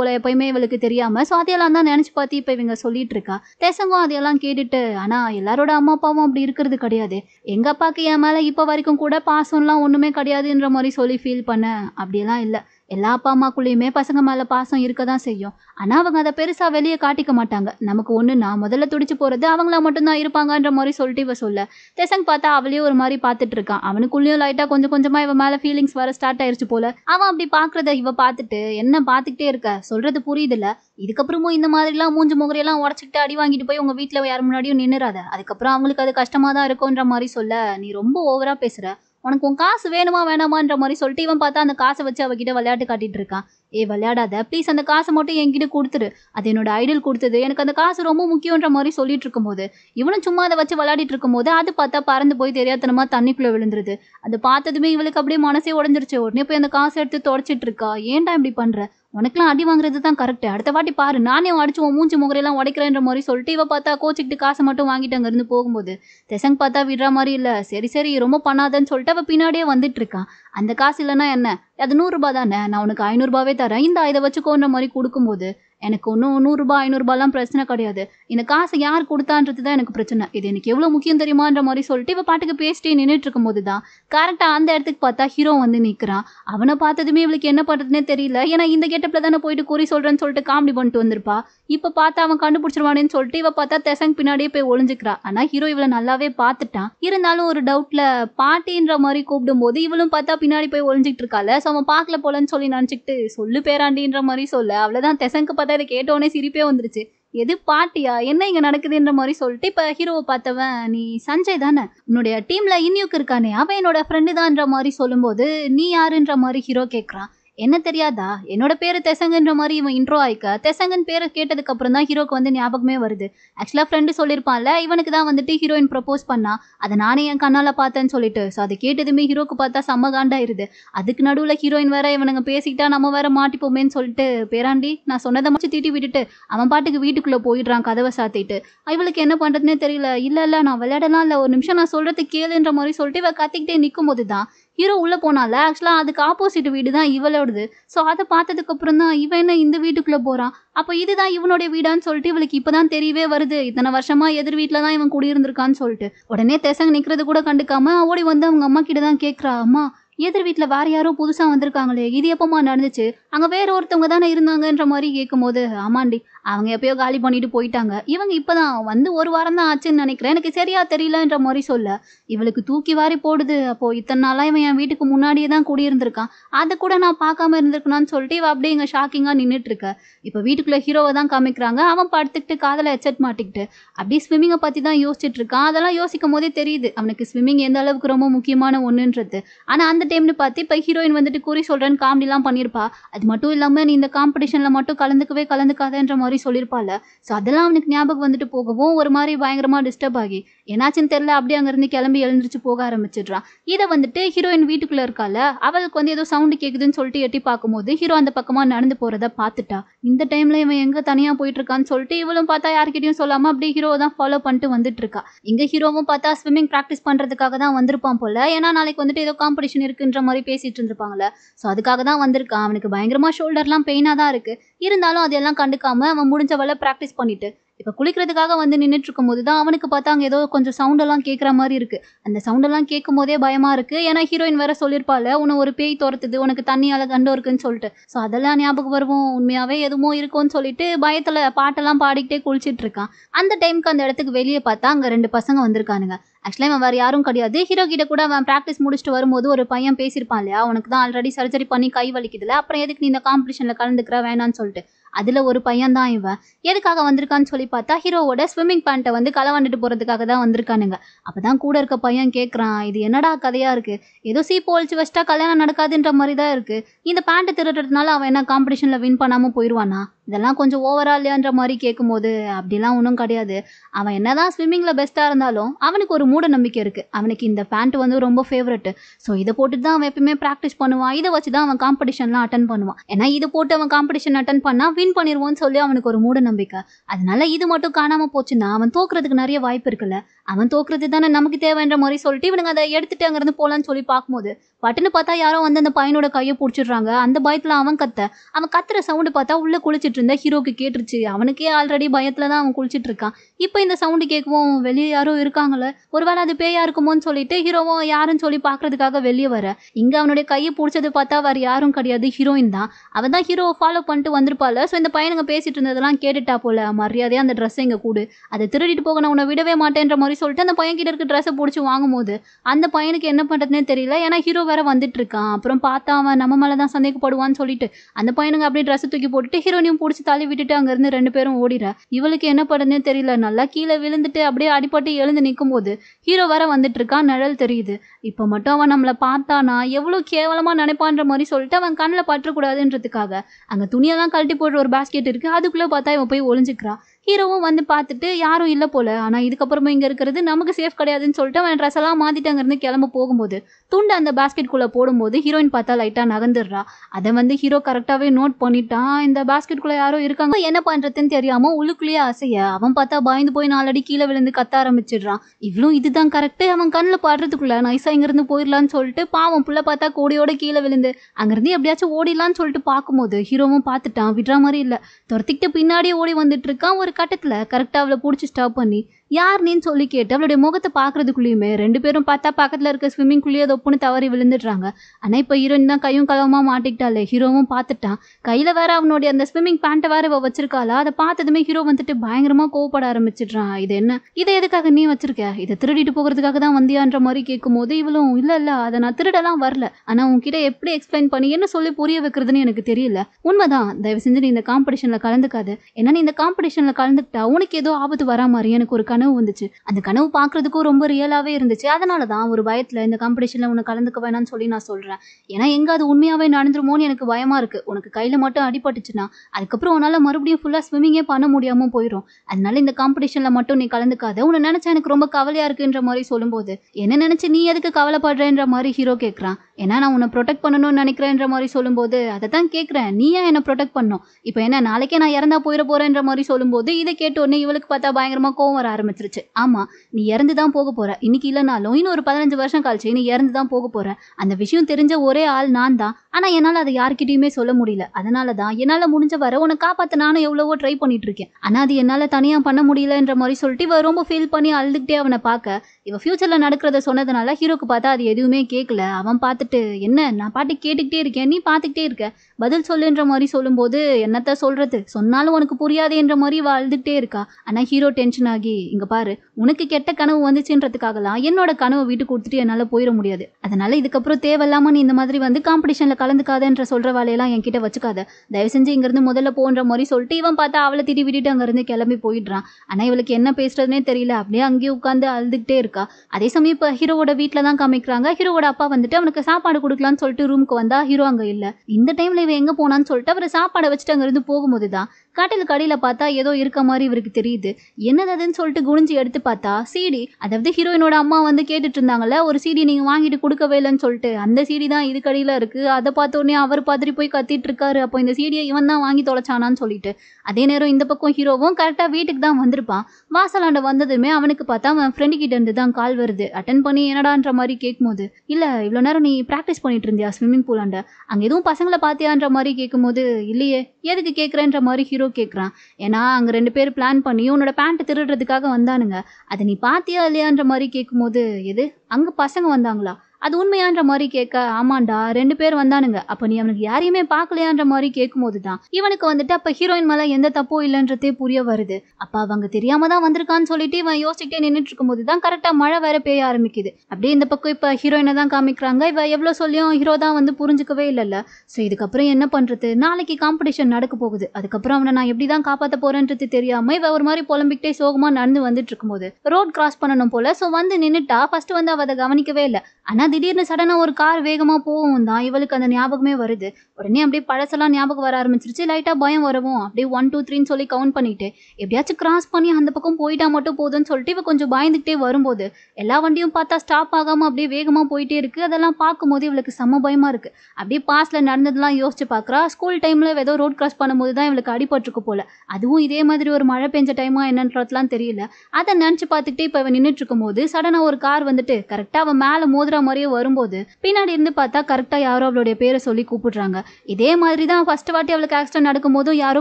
போல எப்பயுமே இவளுக்கு தெரியாமல் ஸோ அதையெல்லாம் தான் நினச்சி பார்த்து இப்போ இவங்க சொல்லிட்டு இருக்கா தேசங்கும் அதையெல்லாம் கேட்டுட்டு ஆனால் எல்லாரோட அம்மா அப்பாவும் அப்படி இருக்கிறது கிடையாது எங்கள் அப்பாவுக்கு என் மேலே இப்போ வரைக்கும் கூட பாசம்லாம் ஒன்றுமே கிடையாதுன்ற மாதிரி சொல்லி ஃபீல் பண்ண அப்படியெல்லாம் இல்லை எல்லா அப்பா அம்மாக்குள்ளேயுமே பசங்க மேலே பாசம் இருக்க தான் செய்யும் ஆனால் அவங்க அதை பெருசாக வெளியே காட்டிக்க மாட்டாங்க நமக்கு ஒன்று நான் முதல்ல துடிச்சு போகிறது அவங்களா மட்டும்தான் இருப்பாங்கன்ற மாதிரி சொல்லிட்டு இவ சொல்ல தெசங் பார்த்தா அவளையும் ஒரு மாதிரி பார்த்துட்டு இருக்கான் அவனுக்குள்ளேயும் லைட்டாக கொஞ்சம் கொஞ்சமாக இவன் மேலே ஃபீலிங்ஸ் வர ஸ்டார்ட் ஆயிருச்சு போல அவன் அப்படி பார்க்குறத இவ பார்த்துட்டு என்ன பார்த்துக்கிட்டே இருக்க சொல்கிறது புரியுதுல்ல இதுக்கப்புறமும் இந்த மாதிரிலாம் மூஞ்சு முகரையெல்லாம் உடச்சிக்கிட்டு அடி வாங்கிட்டு போய் உங்கள் வீட்டில் யார் முன்னாடியும் நின்னுறாத அதுக்கப்புறம் அவங்களுக்கு அது கஷ்டமாக தான் இருக்கும்ன்ற மாதிரி சொல்ல நீ ரொம்ப ஓவராக பேசுகிற உனக்கு உன் காசு வேணுமா வேணாமான்ற மாதிரி சொல்லிட்டு இவன் பார்த்தா அந்த காசை வச்சு அவகிட்ட விளையாட்டு காட்டிட்டு இருக்கான் ஏ விளையாடாத ப்ளீஸ் அந்த காசை மட்டும் என்கிட்ட கொடுத்துரு அது என்னோட ஐடல் கொடுத்தது எனக்கு அந்த காசு ரொம்ப முக்கியன்ற மாதிரி சொல்லிட்டு இருக்கும்போது இவனும் சும்மா அதை வச்சு விளையாடிட்டு இருக்கும்போது அது பார்த்தா பறந்து போய் தெரியாதனமா தண்ணிக்குள்ளே விழுந்துருது அதை பார்த்ததுமே இவளுக்கு அப்படியே மனசே உடஞ்சிருச்சு உடனே போய் அந்த காசை எடுத்து தொடச்சிட்டு இருக்கா ஏன்டா இப்படி பண்ற உனக்குலாம் அடி வாங்குறது தான் கரெக்ட் அடுத்த வாட்டி பாரு நானே அடிச்சு உன் மூஞ்சி முகரையெல்லாம் உடைக்கிறேன்ற மாதிரி சொல்லிட்டு இவ பார்த்தா கோச்சிக்கிட்டு காசை மட்டும் வாங்கிட்டு அங்கேருந்து போகும்போது தெசங் பார்த்தா விடுற மாதிரி இல்லை சரி சரி ரொம்ப பண்ணாதன்னு சொல்லிட்டு அவள் பின்னாடியே வந்துட்டு இருக்கான் அந்த காசு இல்லைன்னா என்ன அது நூறுரூபா தானே நான் உனக்கு ஐநூறுரூபாவே தரேன் இந்த இதை வச்சுக்கோன்ற மாதிரி கொடுக்கும்போது எனக்கு ஒன்றும் நூறுரூபா ஐநூறுரூபாலாம் பிரச்சனை கிடையாது இந்த காசு யார் கொடுத்தான்றது தான் எனக்கு பிரச்சனை இது எனக்கு எவ்வளோ முக்கியம் தெரியுமான்ற மாதிரி சொல்லிட்டு இவள் பாட்டுக்கு பேசிட்டே நின்றுட்டு இருக்கும்போது தான் கரெக்டாக அந்த இடத்துக்கு பார்த்தா ஹீரோ வந்து நிற்கிறான் அவனை பார்த்ததுமே இவளுக்கு என்ன பண்ணுறதுனே தெரியல ஏன்னா இந்த கேட்டப்பில் தானே போயிட்டு குறி சொல்கிறேன்னு சொல்லிட்டு காமெடி பண்ணிட்டு வந்திருப்பா இப்போ பார்த்தா அவன் கண்டுபிடிச்சிருவானேன்னு சொல்லிட்டு இவள் பார்த்தா தெசங்க பின்னாடியே போய் ஒளிஞ்சிக்கிறா ஆனால் ஹீரோ இவளை நல்லாவே பார்த்துட்டான் இருந்தாலும் ஒரு டவுட்டில் பாட்டின்ற மாதிரி கூப்பிடும்போது இவளும் பார்த்தா பின்னாடி போய் ஒளிஞ்சிக்கிட்டு இருக்காள் ஸோ அவன் பார்க்கல போலன்னு சொல்லி நினச்சிக்கிட்டு சொல்லு பேராண்டின்ற மாதிரி சொல்ல அவ்வளோதான் தெசங்க பார்த்தா போட்டால் இதை கேட்டோடனே சிரிப்பே வந்துருச்சு எது பாட்டியா என்ன இங்க நடக்குதுன்ற மாதிரி சொல்லிட்டு இப்ப ஹீரோவை பார்த்தவன் நீ சஞ்சய் தானே உன்னுடைய டீம்ல இன்யூக்கு இருக்கானே அவன் என்னோட ஃப்ரெண்டு தான்ன்ற மாதிரி சொல்லும்போது நீ யாருன்ற மாதிரி ஹீரோ கேட்கறான் என்ன தெரியாதா என்னோட பேர் தெசங்கன்ற மாதிரி இவன் இன்ட்ரோ ஆயிக்க தெசங்கன் பேரை கேட்டதுக்கு அப்புறம் தான் ஹீரோக்கு வந்து ஞாபகமே வருது ஆக்சுவலாக ஃப்ரெண்டு சொல்லியிருப்பான்ல இவனுக்கு தான் வந்துட்டு ஹீரோயின் ப்ரப்போஸ் பண்ணா அதை நானே என் கண்ணால் பார்த்தேன்னு சொல்லிட்டு ஸோ அதை கேட்டதுமே ஹீரோக்கு பார்த்தா செம்ம காண்டாயிருது அதுக்கு நடுவில் ஹீரோயின் வேற இவனுங்க பேசிக்கிட்டா நம்ம வேற மாட்டிப்போமேன்னு சொல்லிட்டு பேராண்டி நான் சொன்னதை மச்சு தீட்டி விட்டுட்டு அவன் பாட்டுக்கு வீட்டுக்குள்ளே போயிடுறான் கதவை சாத்திட்டு இவளுக்கு என்ன பண்ணுறதுனே தெரியல இல்ல இல்ல நான் விளையாடலாம் இல்லை ஒரு நிமிஷம் நான் சொல்கிறது கேளுன்ற மாதிரி சொல்லிட்டு இவள் கத்திக்கிட்டே நிற்கும் போது தான் ஹீரோ உள்ளே போனால ஆக்சுவலாக அதுக்கு ஆப்போசிட் வீடு தான் இவளோடது ஸோ அதை பார்த்ததுக்கப்புறம் தான் இவன் என்ன இந்த வீட்டுக்குள்ளே போகிறான் அப்போ இதுதான் இவனுடைய வீடான்னு சொல்லிட்டு இவளுக்கு இப்போ தான் தெரியவே வருது இத்தனை வருஷமாக எதிர் வீட்டில் தான் இவன் குடியிருந்திருக்கான்னு சொல்லிட்டு உடனே தெசங்க நிற்கிறது கூட கண்டுக்காம ஓடி வந்து அவங்க அம்மா கிட்ட தான் கேட்குறா அம்மா எதிர் வீட்டில் வேற யாரோ புதுசாக வந்திருக்காங்களே இது எப்போம்மா நடந்துச்சு அங்கே வேற ஒருத்தவங்க தானே இருந்தாங்கன்ற மாதிரி கேட்கும் போது ஆமாண்டி அவங்க எப்பயோ காலி பண்ணிட்டு போயிட்டாங்க இவங்க இப்போதான் வந்து ஒரு வாரம் தான் ஆச்சுன்னு நினைக்கிறேன் எனக்கு சரியா தெரியலன்ற மாதிரி சொல்ல இவளுக்கு தூக்கி வாரி போடுது அப்போ இத்தனை நாளா இவன் என் வீட்டுக்கு முன்னாடியே தான் கூடியிருந்திருக்கான் அதை கூட நான் பார்க்காம இருந்திருக்கணும்னு சொல்லிட்டு இவ அப்படியே இங்க ஷாக்கிங்கா நின்றுட்டு இருக்க இப்ப வீட்டுக்குள்ள ஹீரோவை தான் காமிக்கிறாங்க அவன் படுத்துக்கிட்டு காதல எச்சட் மாட்டிக்கிட்டு அப்படியே ஸ்விம்மிங்கை பத்தி தான் யோசிச்சுட்டு இருக்கான் அதெல்லாம் யோசிக்கும் போதே தெரியுது அவனுக்கு ஸ்விம்மிங் எந்த அளவுக்கு ரொம்ப முக்கியமான ஒன்றுன்றது ஆனா அந்த டைம்னு பார்த்து இப்ப ஹீரோயின் வந்துட்டு கூறி சொல்றேன்னு காமெடிலாம் பண்ணிருப்பா அது மட்டும் இல்லாம நீ இந்த காம்படிஷன்ல மட்டும் கலந்துக்கவே கலந்துக்காதன்ற மாதிரி மாதிரி சொல்லியிருப்பாள்ல ஸோ அதெல்லாம் அவனுக்கு ஞாபகம் வந்துட்டு போகவும் ஒரு மாதிரி பயங்கரமாக டிஸ்டர்ப் ஆகி என்னாச்சுன்னு தெரில அப்படியே அங்கேருந்து கிளம்பி எழுந்திரிச்சு போக ஆரம்பிச்சிடுறான் இதை வந்துட்டு ஹீரோயின் வீட்டுக்குள்ளே இருக்கால அவளுக்கு வந்து ஏதோ சவுண்டு கேட்குதுன்னு சொல்லிட்டு எட்டி பார்க்கும்போது ஹீரோ அந்த பக்கமாக நடந்து போகிறத பார்த்துட்டா இந்த டைமில் இவன் எங்கே தனியாக போயிட்டுருக்கான்னு சொல்லிட்டு இவளும் பார்த்தா யார்கிட்டையும் சொல்லாமல் அப்படியே ஹீரோ தான் ஃபாலோ பண்ணிட்டு வந்துட்டு இருக்கா இங்கே ஹீரோவும் பார்த்தா ஸ்விம்மிங் ப்ராக்டிஸ் பண்ணுறதுக்காக தான் வந்திருப்பான் போல் ஏன்னா நாளைக்கு வந்துட்டு ஏதோ காம்படிஷன் இருக்குன்ற மாதிரி பேசிகிட்டு இருந்திருப்பாங்களே ஸோ அதுக்காக தான் வந்திருக்கான் அவனுக்கு பயங்கரமாக ஷோல்டர்லாம் பெயினாக தான் இருக்குது இருந்தாலும் அதெல்லாம் கண்டுக்காமல் அவன் முடிஞ்சவளை ப்ராக்டிஸ் பண்ணிட்டு இப்போ குளிக்கிறதுக்காக வந்து நின்றுட்டு இருக்கும்போது தான் அவனுக்கு பார்த்தா அங்கே ஏதோ கொஞ்சம் சவுண்டெல்லாம் கேட்குற மாதிரி இருக்குது அந்த சவுண்டெல்லாம் கேட்கும் போதே பயமாக இருக்குது ஏன்னா ஹீரோயின் வேற சொல்லியிருப்பாள் உன்னை ஒரு பேய் துரத்துது உனக்கு தண்ணியால் கண்டு இருக்குன்னு சொல்லிட்டு ஸோ அதெல்லாம் ஞாபகம் வருவோம் உண்மையாகவே எதுவும் இருக்கும்னு சொல்லிட்டு பயத்தில் பாட்டெல்லாம் பாடிக்கிட்டே குளிச்சுட்டு இருக்கான் அந்த டைமுக்கு அந்த இடத்துக்கு வெளியே பார்த்தா அங்கே ரெண்டு பசங்க வந்திருக்கானுங்க ஆக்சுவலாக அவன் வேறு யாரும் கிடையாது ஹீரோ கிட்ட கூட அவன் ப்ராக்டிஸ் முடிச்சுட்டு வரும்போது ஒரு பையன் பேசியிருப்பான் இல்லையா உனக்கு தான் ஆல்ரெடி சர்ஜரி பண்ணி கை வலிக்குதுல அப்புறம் எதுக்கு நீ இந்த காம்படிஷனில் கலந்துக்கிற வேணான்னு சொல்லிட்டு அதில் ஒரு பையன் தான் இவன் எதுக்காக வந்திருக்கான்னு சொல்லி பார்த்தா ஹீரோவோட ஸ்விம்மிங் பேண்ட்டை வந்து களவாண்டுட்டு போகிறதுக்காக தான் வந்திருக்கானுங்க அப்போ தான் கூட இருக்க பையன் கேட்குறான் இது என்னடா கதையாக இருக்குது ஏதோ சீப்பு ஒழிச்சு வச்சிட்டா கல்யாணம் நடக்காதுன்ற மாதிரி தான் இருக்குது இந்த பேண்ட்டை திருடுறதுனால அவன் என்ன காம்படிஷனில் வின் பண்ணாமல் போயிடுவானா இதெல்லாம் கொஞ்சம் ஓவரா இல்லையான்ற மாதிரி கேட்கும்போது அப்படிலாம் ஒன்றும் கிடையாது அவன் என்னதான் ஸ்விம்மிங்கில் பெஸ்ட்டாக இருந்தாலும் அவனுக்கு ஒரு மூட நம்பிக்கை இருக்குது அவனுக்கு இந்த பேண்ட் வந்து ரொம்ப ஃபேவரட்டு ஸோ இதை போட்டு தான் அவன் எப்பயுமே ப்ராக்டிஸ் பண்ணுவான் இதை வச்சு தான் அவன் காம்படிஷன்லாம் அட்டன் பண்ணுவான் ஏன்னா இது போட்டு அவன் காம்படிஷன் அட்டன் பண்ணால் வின் பண்ணிடுவோன்னு சொல்லி அவனுக்கு ஒரு மூட நம்பிக்கை அதனால இது மட்டும் காணாமல் போச்சுன்னா அவன் தோக்குறதுக்கு நிறைய வாய்ப்பு இருக்குல்ல அவன் தோக்குறது தானே நமக்கு தேவைன்ற மாதிரி சொல்லிட்டு இவனுங்க அதை எடுத்துட்டு அங்கேருந்து போகலான்னு சொல்லி பார்க்கும்போது பட்டுன்னு பார்த்தா யாரோ வந்து அந்த பையனோட கையை பிடிச்சிடுறாங்க அந்த பயத்தில் அவன் கத்த அவன் கத்துற சவுண்டு பார்த்தா உள்ளே குளிச்சிட்டு இருந்தா ஹீரோக்கு கேட்டுருச்சு அவனுக்கே ஆல்ரெடி பயத்தில் தான் அவன் குளிச்சுட்டு இருக்கான் இப்போ இந்த சவுண்டு கேட்கவும் வெளியே யாரோ இருக்காங்களே ஒருவேளை அது பேயா இருக்குமோன்னு சொல்லிட்டு ஹீரோவும் யாருன்னு சொல்லி பார்க்குறதுக்காக வெளியே வர இங்கே அவனுடைய கையை பிடிச்சது பார்த்தா வேறு யாரும் கிடையாது ஹீரோயின் தான் அவன் தான் ஹீரோவை ஃபாலோ பண்ணிட்டு வந்திருப்பாள் ஸோ இந்த பையனுங்க பேசிட்டு இருந்ததெல்லாம் கேட்டுட்டா போல மரியாதையாக அந்த ட்ரெஸ்ஸை இங்கே கூடு அதை திருடிட்டு போக நான் உன்னை விடவே மாட்டேன்ற மாதிரி சொல்லிட்டு அந்த பையன் கிட்ட இருக்க ட்ரெஸ்ஸை பிடிச்சி வாங்கும் போது அந்த பையனுக்கு என்ன பண்ணுறதுனே தெரியல ஏன்னா ஹீரோ வேற வந்துட்டு இருக்கான் அப்புறம் பார்த்தா அவன் நம்ம மேலே தான் சந்தேகப்படுவான்னு சொல்லிட்டு அந்த பையனுங்க அப்படியே ட்ரெஸ்ஸை தூக்கி போட்டுட்டு ஹீரோனியும் பிடிச்சி தள்ளி விட்டுட்டு அங்கிருந்து ரெண்டு பேரும் ஓடிற இவளுக்கு என்ன பண்ணுதுன்னு தெரியல நல்லா கீழே விழுந்துட்டு அப்படியே அடிபட்டு எழுந்து நிற்கும் போது ஹீரோ வர வந்துட்டு இருக்கான் நிழல் தெரியுது இப்போ மட்டும் அவன் நம்மளை பார்த்தானா எவ்வளோ கேவலமாக நினைப்பான்ற மாதிரி சொல்லிட்டு அவன் கண்ணில் பற்றக்கூடாதுன்றதுக்காக அங்கே துணியெல்லாம் கழட்டி போடுற ஒரு பேஸ்கெட் இருக்குது அதுக்குள்ளே பார்த்தா இவன் போய் ஒளிஞ்சிக்கிறான் ஹீரோவும் வந்து பார்த்துட்டு யாரும் இல்லை போல் ஆனால் இதுக்கப்புறமா இங்கே இருக்கிறது நமக்கு சேஃப் கிடையாதுன்னு சொல்லிட்டு அவன் ட்ரெஸ் எல்லாம் மாற்றிட்டு அங்கேருந்து கிளம்ப போகும்போது துண்டு அந்த பேஸ்கெட்குள்ளே போடும்போது ஹீரோயின் பார்த்தா லைட்டாக நகர்ந்துடுறா அதை வந்து ஹீரோ கரெக்டாகவே நோட் பண்ணிட்டான் இந்த பேஸ்கெட்குள்ளே யாரோ இருக்காங்க என்ன பண்ணுறதுன்னு தெரியாமல் உள்ளுக்குள்ளேயே ஆசைய அவன் பார்த்தா பயந்து போய் நாலடி கீழே விழுந்து கத்த ஆரம்பிச்சிடுறான் இவ்வளோ இதுதான் கரெக்டு அவன் கண்ணில் பாடுறதுக்குள்ளே நைஸாக இங்கேருந்து போயிடலான்னு சொல்லிட்டு பாவம் புள்ள பார்த்தா கோடியோட கீழே விழுந்து அங்கேருந்து எப்படியாச்சும் ஓடிடலான்னு சொல்லிட்டு பார்க்கும்போது ஹீரோவும் பார்த்துட்டான் விடுற மாதிரி இல்லை துரத்திக்கிட்டு பின்னாடியே ஓடி வந்துட்டு இருக்கான் ஒரு கட்டத்தில் கரெக்டாக அவளை பிடிச்சி ஸ்டாப் பண்ணி யார் நீன்னு சொல்லி கேட்டு அவளுடைய முகத்தை பார்க்குறதுக்குள்ளேயுமே ரெண்டு பேரும் பார்த்தா பக்கத்தில் இருக்க ஸ்விம்மிங் குள்ளேயே ஒப்புன்னு தவறி விழுந்துடுறாங்க ஆனால் இப்போ ஹீரோயின் தான் கையும் கலவமாக மாட்டிக்கிட்டாலே ஹீரோவும் பார்த்துட்டான் கையில் வேற அவனுடைய அந்த ஸ்விம்மிங் பேண்ட்டை வேற இவ வச்சிருக்காளா அதை பார்த்ததுமே ஹீரோ வந்துட்டு பயங்கரமாக கோவப்பட ஆரம்பிச்சிடுறான் இது என்ன இதை எதுக்காக நீ வச்சிருக்க இதை திருடிட்டு போகிறதுக்காக தான் வந்தியான்ற மாதிரி கேட்கும் போது இவளும் இல்லை இல்லை அதை நான் திருடலாம் வரல ஆனால் உன்கிட்ட எப்படி எக்ஸ்பிளைன் பண்ணி என்ன சொல்லி புரிய வைக்கிறதுன்னு எனக்கு தெரியல உண்மைதான் தயவு செஞ்சு நீ இந்த காம்படிஷனில் கலந்துக்காது ஏன்னா நீ இந்த காம்படிஷனில் கலந்துக்கிட்டா உனக்கு ஏதோ ஆபத்து வரா மாதிரி எனக்கு ஒரு கனவு வந்துச்சு அந்த கனவு பார்க்கறதுக்கும் ரொம்ப ரியலாகவே இருந்துச்சு அதனால தான் ஒரு பயத்தில் இந்த காம்படிஷனில் உன்னை கலந்துக்க வேணாம்னு சொல்லி நான் சொல்கிறேன் ஏன்னா எங்கே அது உண்மையாகவே நடந்துருமோன்னு எனக்கு பயமாக இருக்குது உனக்கு கையில் மட்டும் அடிபட்டுச்சுன்னா அதுக்கப்புறம் உன்னால் மறுபடியும் ஃபுல்லாக ஸ்விம்மிங்கே பண்ண முடியாமல் போயிடும் அதனால இந்த காம்படிஷனில் மட்டும் நீ கலந்துக்காத உன்னை நினச்சா எனக்கு ரொம்ப கவலையாக இருக்குன்ற மாதிரி சொல்லும்போது என்ன நினச்சி நீ எதுக்கு கவலைப்படுறேன்ற மாதிரி ஹீரோ கேட்குறான் ஏன்னா நான் உன்னை ப்ரொடெக்ட் பண்ணணும்னு நினைக்கிறேன்ற மாதிரி சொல்லும்போது அதை தான் கேட்குறேன் நீ ஏன் என்னை ப்ரொடெக்ட் பண்ணும் இப்போ என்ன நாளைக்கே நான் இறந்தா போயிட போகிறேன்ற மாதிரி சொல்லும்போது இதை கேட்ட உடனே இவளுக்கு பார்த்தா பயங்கரமாக கோவம் வர ஆரம்பிச்சு ஆரம்பிச்சிருச்சு ஆமா நீ இறந்து தான் போக போற இன்னைக்கு இல்லைனாலும் இன்னும் ஒரு பதினஞ்சு வருஷம் கழிச்சு நீ இறந்து தான் போக போற அந்த விஷயம் தெரிஞ்ச ஒரே ஆள் நான் தான் ஆனா என்னால் அதை யார்கிட்டயுமே சொல்ல முடியல அதனால தான் என்னால் முடிஞ்ச வர உன்னை காப்பாற்ற நானும் எவ்வளவோ ட்ரை பண்ணிட்டு இருக்கேன் ஆனா அது என்னால் தனியா பண்ண முடியலன்ற மாதிரி சொல்லிட்டு இவ ரொம்ப ஃபீல் பண்ணி அழுதுகிட்டே அவனை பார்க்க இவ ஃபியூச்சர்ல நடக்கிறத சொன்னதுனால ஹீரோக்கு பார்த்தா அது எதுவுமே கேட்கல அவன் பார்த்துட்டு என்ன நான் பாட்டு கேட்டுக்கிட்டே இருக்கேன் நீ பார்த்துக்கிட்டே இருக்க பதில் சொல்லுன்ற மாதிரி சொல்லும்போது என்னத்த சொல்கிறது சொன்னாலும் உனக்கு புரியாது என்ற மாதிரி வாழ்ந்துட்டே இருக்கா ஆனா ஹீரோ டென்ஷன் ஆகி இங்கே பாரு உனக்கு கெட்ட கனவு வந்துச்சுன்றதுக்காகலாம் என்னோட கனவை வீட்டுக்கு கொடுத்துட்டு என்னால் போயிட முடியாது அதனால் இதுக்கப்புறம் தேவையில்லாமல் நீ இந்த மாதிரி வந்து காம்படிஷன்ல கலந்துக்காதன்ற சொல்கிற வேலையெல்லாம் என்கிட்ட வச்சுக்காத தயவு செஞ்சு இங்கேருந்து முதல்ல போன்ற மாதிரி சொல்லிட்டு இவன் பார்த்தா அவளை திட்டி விட்டுட்டு அங்கேருந்து கிளம்பி போயிடுறான் ஆனா இவளுக்கு என்ன பேசுறதுனே தெரியல அப்படியே அங்கேயே உட்காந்து அழுதுகிட்டே இருக்கா அதே சமயம் இப்போ ஹீரோவோட வீட்டில் தான் காமிக்கிறாங்க ஹீரோவோட அப்பா வந்துட்டு அவனுக்கு சாப்பாடு கொடுக்கலான்னு சொல்லிட்டு ரூமுக்கு வந்தால் ஹீரோ அங்கே இல்லை இந்த டைமில் இவன் எங்கே போனான்னு சொல்லிட்டு அவர் சாப்பாடை வச்சுட்டு அங்கேருந்து போகும்போது தான் காட்டிலுக்கு அடியில் பார்த்தா ஏதோ இருக்க மாதிரி இவருக்கு தெரியுது என்னது அதுன்னு சொல்லிட்டு குனிஞ்சு எடுத்து பார்த்தா சீடி அதாவது ஹீரோயினோட அம்மா வந்து கேட்டுட்டு இருந்தாங்கல்ல ஒரு சீடி நீங்கள் வாங்கிட்டு கொடுக்கவே இல்லைன்னு சொல்லிட்டு அந்த சீடி தான் இதுக்கு அடியில் இருக்குது அதை பார்த்தோன்னே அவர் பார்த்துட்டு போய் கத்திட்டு இருக்காரு அப்போ இந்த சீடியை இவன் தான் வாங்கி தொலைச்சானான்னு சொல்லிட்டு அதே நேரம் இந்த பக்கம் ஹீரோவும் கரெக்டாக வீட்டுக்கு தான் வந்திருப்பான் வாசலாண்ட வந்ததுமே அவனுக்கு பார்த்தா அவன் ஃப்ரெண்டு கிட்ட இருந்து தான் கால் வருது அட்டன் பண்ணி என்னடான்ற மாதிரி கேட்கும்போது இல்லை இவ்வளோ நேரம் நீ ப்ராக்டிஸ் பண்ணிட்டு இருந்தியா ஸ்விம்மிங் பூலாண்ட அங்கே எதுவும் பசங்களை பார்த்தியான்ற மாதிரி கேட்கும்போது இல்லையே எதுக்கு கேட்குறேன்ற மாதிரி ஹீரோ ஹீரோ கேட்குறான் ஏன்னா அங்கே ரெண்டு பேர் பிளான் பண்ணி உன்னோட பேண்ட்டை திருடுறதுக்காக வந்தானுங்க அதை நீ பார்த்தியா இல்லையான்ற மாதிரி கேட்கும்போது எது அங்கே பசங்க வந்தாங்களா அது உண்மையான்ற மாதிரி கேட்க ஆமாண்டா ரெண்டு பேர் வந்தானுங்க அப்ப நீ அவனுக்கு யாரையுமே பார்க்கலையான்ற மாதிரி கேட்கும் போதுதான் தான் இவனுக்கு வந்துட்டு அப்ப ஹீரோயின் மேல எந்த தப்போ இல்லைன்றதே புரிய வருது அப்ப அவங்க தெரியாம தான் வந்திருக்கான்னு சொல்லிட்டு இவன் யோசிச்சுட்டே நின்றுட்டு இருக்கும்போது தான் கரெக்டா மழை வேற பெய்ய ஆரம்பிக்குது அப்படியே இந்த பக்கம் இப்ப ஹீரோயினை தான் காமிக்கிறாங்க இவ எவ்வளவு சொல்லியும் ஹீரோ தான் வந்து புரிஞ்சுக்கவே இல்லைல்ல ஸோ இதுக்கப்புறம் என்ன பண்றது நாளைக்கு காம்படிஷன் நடக்க போகுது அதுக்கப்புறம் அவனை நான் எப்படி தான் காப்பாற்ற போறேன்றது தெரியாம இவ ஒரு மாதிரி புலம்பிக்கிட்டே சோகமா நடந்து வந்துட்டு போது ரோட் கிராஸ் பண்ணணும் போல ஸோ வந்து நின்றுட்டா ஃபர்ஸ்ட் வந்து அவ அதை கவனிக்கவே இல்லை ஆனா ஆனால் திடீர்னு சடனாக ஒரு கார் வேகமாக போகும் தான் இவளுக்கு அந்த ஞாபகமே வருது உடனே அப்படியே பழசெல்லாம் ஞாபகம் வர ஆரம்பிச்சிருச்சு லைட்டாக பயம் வரவும் அப்படியே ஒன் டூ த்ரீன்னு சொல்லி கவுண்ட் பண்ணிட்டு எப்படியாச்சும் கிராஸ் பண்ணி அந்த பக்கம் போயிட்டா மட்டும் போதும்னு சொல்லிட்டு இவ கொஞ்சம் பயந்துகிட்டே வரும்போது எல்லா வண்டியும் பார்த்தா ஸ்டாப் ஆகாமல் அப்படியே வேகமாக போயிட்டே இருக்குது அதெல்லாம் பார்க்கும்போது இவளுக்கு செம்ம பயமாக இருக்குது அப்படியே பாஸ்ல நடந்ததெல்லாம் யோசிச்சு பார்க்குறா ஸ்கூல் டைமில் ஏதோ ரோட் கிராஸ் பண்ணும்போது தான் இவளுக்கு அடிபட்டுருக்கு போல அதுவும் இதே மாதிரி ஒரு மழை பெஞ்ச டைமா என்னன்றதுலாம் தெரியல அதை நினச்சி பார்த்துக்கிட்டே இப்போ இவன் நின்றுட்டு இருக்கும்போது சடனாக ஒரு கார் வந்துட்டு கரெக்டாக அவன் மேலே மோதுற மாதிரி அப்படியே வரும்போது பின்னாடி இருந்து பார்த்தா கரெக்டாக யாரோ அவளுடைய பேரை சொல்லி கூப்பிடுறாங்க இதே மாதிரி தான் ஃபர்ஸ்ட் வாட்டி அவளுக்கு ஆக்சிடென்ட் நடக்கும்போதும் யாரோ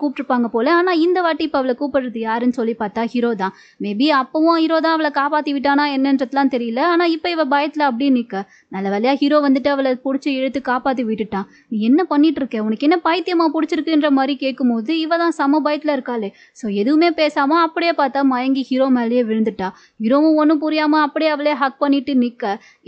கூப்பிட்டுருப்பாங்க போல ஆனால் இந்த வாட்டி இப்போ அவளை கூப்பிடுறது யாருன்னு சொல்லி பார்த்தா ஹீரோ தான் மேபி அப்பவும் ஹீரோ தான் அவளை காப்பாற்றி விட்டானா என்னன்றதுலாம் தெரியல ஆனால் இப்போ இவள் பயத்தில் அப்படியே நிற்க நல்ல வேலையா ஹீரோ வந்துட்டு அவளை பிடிச்சி இழுத்து காப்பாற்றி விட்டுட்டான் நீ என்ன பண்ணிட்டு இருக்க உனக்கு என்ன பைத்தியமா பிடிச்சிருக்குன்ற மாதிரி கேட்கும்போது இவ தான் சம பயத்தில் இருக்காளே ஸோ எதுவுமே பேசாமல் அப்படியே பார்த்தா மயங்கி ஹீரோ மேலேயே விழுந்துட்டா ஹீரோவும் ஒன்றும் புரியாமல் அப்படியே அவளே ஹக் பண்ணிட்டு நிற்க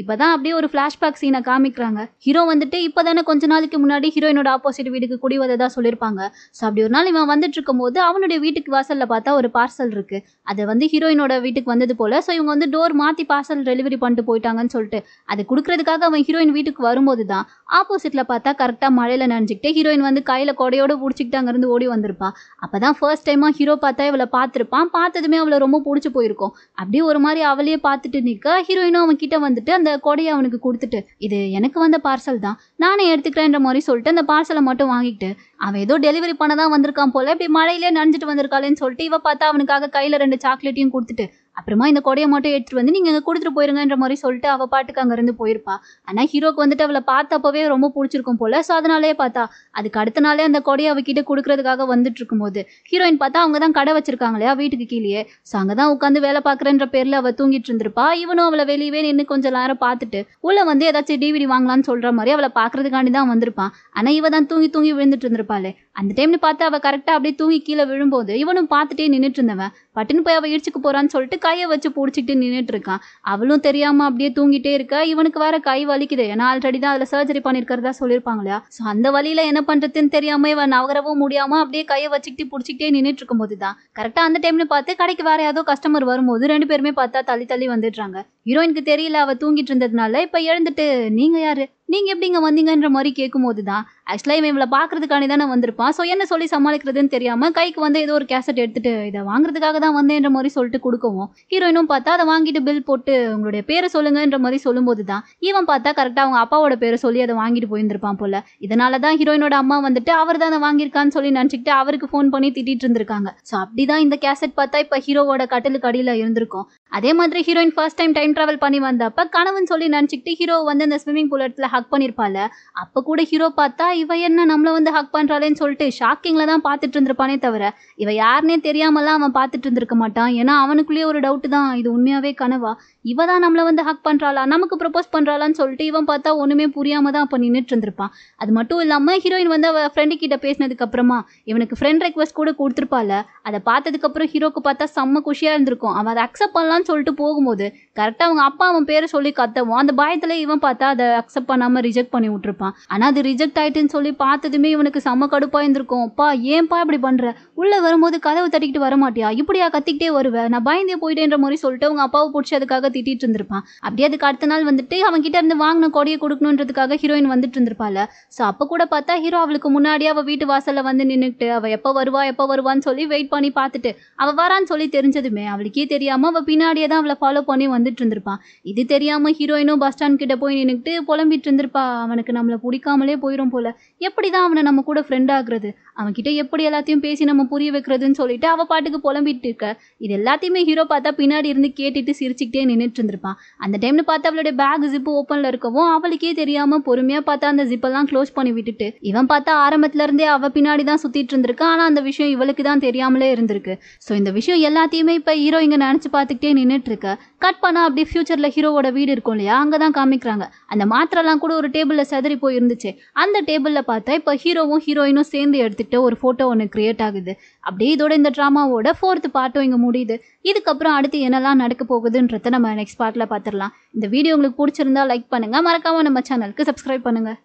இப்போதான் அப்படியே ஒரு ஃப்ளாஷ்பேக் சீனை காமிக்கிறாங்க ஹீரோ வந்துட்டு இப்போ தானே கொஞ்ச நாளைக்கு முன்னாடி ஹீரோயினோட ஆப்போசிட் வீட்டுக்கு குடி வந்ததாக சொல்லியிருப்பாங்க ஸோ அப்படி ஒரு நாள் இவன் வந்துட்டு இருக்கும்போது அவனுடைய வீட்டுக்கு வாசலில் பார்த்தா ஒரு பார்சல் இருக்குது அதை வந்து ஹீரோயினோட வீட்டுக்கு வந்தது போல் ஸோ இவங்க வந்து டோர் மாற்றி பார்சல் டெலிவரி பண்ணிட்டு போயிட்டாங்கன்னு சொல்லிட்டு அது கொடுக்குறதுக்காக அவன் ஹீரோயின் வீட்டுக்கு வரும்போது தான் ஆப்போசிட்டில் பார்த்தா கரெக்டாக மழையில் நினச்சிக்கிட்டு ஹீரோயின் வந்து கையில் கொடையோடு பிடிச்சிக்கிட்டு அங்கேருந்து ஓடி வந்திருப்பா அப்போ தான் ஃபர்ஸ்ட் டைமாக ஹீரோ பார்த்தா இவளை பார்த்துருப்பான் பார்த்ததுமே அவளை ரொம்ப பிடிச்சி போயிருக்கும் அப்படியே ஒரு மாதிரி அவளையே பார்த்துட்டு நிற்க ஹீரோயினும் அவன் கிட்ட வந்துட்டு அந்த கொடையை அவன் அவனுக்கு கொடுத்துட்டு இது எனக்கு வந்த பார்சல் தான் நானே எடுத்துக்கிறேன்ற மாதிரி சொல்லிட்டு அந்த பார்சலை மட்டும் வாங்கிட்டு அவன் ஏதோ டெலிவரி பண்ண தான் வந்திருக்கான் போல இப்படி மழையிலே நனைஞ்சிட்டு வந்திருக்காளேன்னு சொல்லிட்டு இவ பார்த்தா அவனுக்காக கையில் ரெண்டு சாக்லேட்டையும் கொடுத்துட்டு அப்புறமா இந்த கொடையை மட்டும் எடுத்துகிட்டு வந்து நீங்கள் கொடுத்துட்டு போயிருங்கன்ற மாதிரி சொல்லிட்டு அவள் பாட்டுக்கு அங்கேருந்து போயிருப்பா ஆனால் ஹீரோக்கு வந்துட்டு அவளை பார்த்தப்பவே ரொம்ப பிடிச்சிருக்கும் போல் ஸோ அதனாலே பார்த்தா அதுக்கு அடுத்த நாளே அந்த கொடையை அவகிட்ட கொடுக்குறதுக்காக வந்துட்டு இருக்கும்போது ஹீரோயின் பார்த்தா அவங்க தான் கடை வச்சிருக்காங்க இல்லையா வீட்டுக்கு கீழே ஸோ அங்கே தான் உட்காந்து வேலை பாக்குறன்ற பேரில் அவள் தூங்கிட்டு இருந்திருப்பா இவனும் அவளை வெளியவே நின்று கொஞ்சம் நேரம் பார்த்துட்டு உள்ளே வந்து ஏதாச்சும் டிவிடி வாங்கலாம்னு சொல்கிற மாதிரி அவளை பாக்குறதுக்காண்டி தான் வந்திருப்பான் ஆனால் இவ தான் தூங்கி தூங்கி விழுந்துட்டு இருந்திருப்பாளே அந்த டைம்னு பார்த்து அவள் கரெக்டாக அப்படியே தூங்கி கீழே விழும்போது இவனும் பார்த்துட்டே நின்றுட்டு இருந்தவன் பட்டுன்னு போய் அவள் இடிச்சுக்கு போகிறான்னு சொல்லிட்டு கையை வச்சு பிடிச்சிக்கிட்டு நின்றுட்டு இருக்கான் அவளும் தெரியாமல் அப்படியே தூங்கிட்டே இருக்கா இவனுக்கு வேற கை வலிக்குது ஏன்னா ஆல்ரெடி தான் அதில் சர்ஜரி பண்ணியிருக்கிறதா சொல்லியிருப்பாங்க இல்லையா ஸோ அந்த வழியில் என்ன பண்ணுறதுன்னு தெரியாமல் இவன் நகரவும் முடியாமல் அப்படியே கையை வச்சுக்கிட்டு பிடிச்சிக்கிட்டே நின்றுட்டு இருக்கும்போது தான் கரெக்டாக அந்த டைமில் பார்த்து கடைக்கு வேற ஏதோ கஸ்டமர் வரும்போது ரெண்டு பேருமே பார்த்தா தள்ளி தள்ளி வந்துடுறாங்க ஹீரோயினுக்கு தெரியல அவள் தூங்கிட்டு இருந்ததுனால இப்போ எழுந்துட்டு நீங்கள் யார் நீங்கள் எப்படிங்க வந்தீங்கன்ற மாதிரி கேட்கும்போது தான் ஆக்சுவலாக இவன் இவளை பார்க்கறதுக்கானே தானே வந்திருப்பான் ஸோ என்ன சொல்லி சமாளிக்கிறதுன்னு தெரியாமல் கைக்கு வந்து ஏதோ ஒரு கேசட் எடுத்துட்டு இதை வாங்குறதுக்காக தான் வந்தேன்ற மாதிரி சொல்லிட்டு கொடுக்கவும் ஹீரோயினும் பார்த்தா அதை வாங்கிட்டு பில் போட்டு உங்களுடைய பேரை சொல்லுங்கன்ற மாதிரி சொல்லும்போது தான் இவன் பார்த்தா கரெக்டாக அவங்க அப்பாவோட பேரை சொல்லி அதை வாங்கிட்டு போயிருந்திருப்பான் போல இதனால தான் ஹீரோயினோட அம்மா வந்துட்டு அவர் தான் அதை வாங்கியிருக்கான்னு சொல்லி நினச்சிக்கிட்டு அவருக்கு ஃபோன் பண்ணி திட்டிகிட்டு இருந்திருக்காங்க ஸோ அப்படி தான் இந்த கேசட் பார்த்தா இப்போ ஹீரோவோட கட்டிலுக்கு அடியில் இருந்திருக்கும் அதே மாதிரி heroine first time time travel பண்ணி வந்தப்ப கணவன் சொல்லி நினச்சிக்கிட்டு ஹீரோ வந்து அந்த ஸ்விம்மிங் பூல் இடத்துல ஹக் பண்ணியிருப்பால அப்போ கூட ஹீரோ பார்த்தா இவ என்ன நம்மளை வந்து ஹக் பண்ணுறாளேன்னு சொல்லிட்டு ஷாக்கிங்கில் தான் பார்த்துட்டு இருந்திருப்பானே தவிர இவ யாருன்னே தெரியாமலாம் அவன் பார்த்துட்டு இருந்திருக்க மாட்டான் ஏன்னா அவனுக்குள்ளேயே ஒரு டவுட்டு தான் இது உண்மையாகவே கனவா இவ தான் நம்மளை வந்து ஹக் பண்ணுறாளா நமக்கு ப்ரப்போஸ் பண்ணுறாளான்னு சொல்லிட்டு இவன் பார்த்தா ஒன்றுமே புரியாமல் தான் அப்போ நின்றுட்டு இருந்திருப்பான் அது மட்டும் இல்லாமல் ஹீரோயின் வந்து அவள் ஃப்ரெண்டு கிட்ட பேசினதுக்கப்புறமா இவனுக்கு ஃப்ரெண்ட் ரெக்வஸ்ட் கூட கொடுத்துருப்பாள் அதை பார்த்ததுக்கப்புறம் ஹீரோக்கு பார்த்தா செம்ம குஷியாக இருந்திருக்கும் அவன் அதை அக்செப்ட் பண்ணலான்னு சொல்லிட்டு போகும்போது கரெக்டாக அவங்க அப்பா அவன் பேரை சொல்லி கத்தவும் அந்த பயத்தில் இவன் பார்த்தா அதை அக்செப்ட் பண்ணாமல் ரிஜெக்ட் பண்ணி விட்டுருப்பான் ஆனால் அது ரிஜெக்ட் ஆயிட்டுன்னு சொல்லி பார்த்ததுமே இவனுக்கு செம்ம கடுப்பாக இருந்திருக்கும் அப்பா ஏன்ப்பா இப்படி பண்ணுற உள்ளே வரும்போது கதவை தட்டிக்கிட்டு வர மாட்டியா இப்படியா கத்திக்கிட்டே வருவேன் நான் பயந்தே போயிட்டேன்ற மாதிரி சொல்லிட்டு அவங்க அப்பாவை பிடிச்சதுக்காக திட்டிட்டு இருந்திருப்பான் அப்படியே அதுக்கு அடுத்த நாள் வந்துட்டு அவன் கிட்ட இருந்து வாங்கின கொடியை கொடுக்கணுன்றதுக்காக ஹீரோயின் வந்துட்டு இருந்திருப்பாள் ஸோ அப்போ கூட பார்த்தா ஹீரோ அவளுக்கு முன்னாடியே அவள் வீட்டு வாசலில் வந்து நின்றுட்டு அவள் எப்போ வருவா எப்போ வருவான்னு சொல்லி வெயிட் பண்ணி பார்த்துட்டு அவள் வரான்னு சொல்லி தெரிஞ்சதுமே அவளுக்கே தெரியாமல் அவள் பின்னாடியே தான் அவளை ஃபாலோ பண்ணி வந்துட்டு இருந்திருப்பான் இது தெரியாமல் ஹீரோயினும் பஸ் ஸ்டாண்ட் கிட்ட போய் நின்றுட்டு புலம்பிட்டு இருந்திருப்பா அவனுக்கு நம்மளை பிடிக்காமலே போயிடும் போல எப்படி தான் அவனை நம்ம கூட ஃப்ரெண்ட் ஆகுறது அவன்கிட்ட எப்படி எல்லாத்தையும் பேசி நம்ம புரிய வைக்கிறதுன்னு சொல்லிட்டு அவள் பாட்டுக்கு புலம்பிட்டு இருக்க இது எல்லாத்தையுமே ஹீரோ பார்த்தா பின்னாடி இருந்து கேட்டுட்டு சிரிச்சுக்கிட்டே நின்றுட்டு இருந்திருப்பான் அந்த டைம்ல பார்த்தா அவளுடைய பேக் ஜிப்பு ஓப்பனில் இருக்கவும் அவளுக்கே தெரியாமல் பொறுமையாக பார்த்தா அந்த ஜிப்பெல்லாம் க்ளோஸ் பண்ணி விட்டுட்டு இவன் பார்த்தா ஆரம்பத்துல இருந்தே அவள் பின்னாடி தான் சுற்றிட்டு இருந்திருக்கா ஆனால் அந்த விஷயம் இவளுக்கு தான் தெரியாமலே இருந்திருக்கு ஸோ இந்த விஷயம் எல்லாத்தையுமே இப்போ ஹீரோ இங்கே நினச்சி பார்த்துக்கிட்டே நின்றுட்டு இருக்க கட் பண்ணால் அப்படி ஃப்யூச்சரில் ஹீரோவோட வீடு இருக்கும் இல்லையா அங்கே தான் காமிக்கிறாங்க அந்த மாத்திரைலாம் கூட ஒரு டேபிளில் செதறி போய் இருந்துச்சு அந்த டேபிளில் பார்த்தா இப்போ ஹீரோவும் ஹீரோயினும் சேர்ந்து எடுத்துகிட்டு ஒரு ஃபோட்டோ ஒன்று க்ரியேட் ஆகுது அப்படியே இதோட இந்த ட்ராமாவோட ஃபோர்த்து பாட்டும் இங்கே முடியுது இதுக்கப்புறம் அடுத்து என்னெல்லாம் நடக்க போகுதுன்றத நம்ம நெக்ஸ்ட் பார்ட்டில் பார்த்துடலாம் இந்த வீடியோ உங்களுக்கு பிடிச்சிருந்தா லைக் பண்ணுங்கள் மறக்காமல் நம்ம சேனலுக்கு சப்ஸ்கிரைப் பண்ணுங்கள்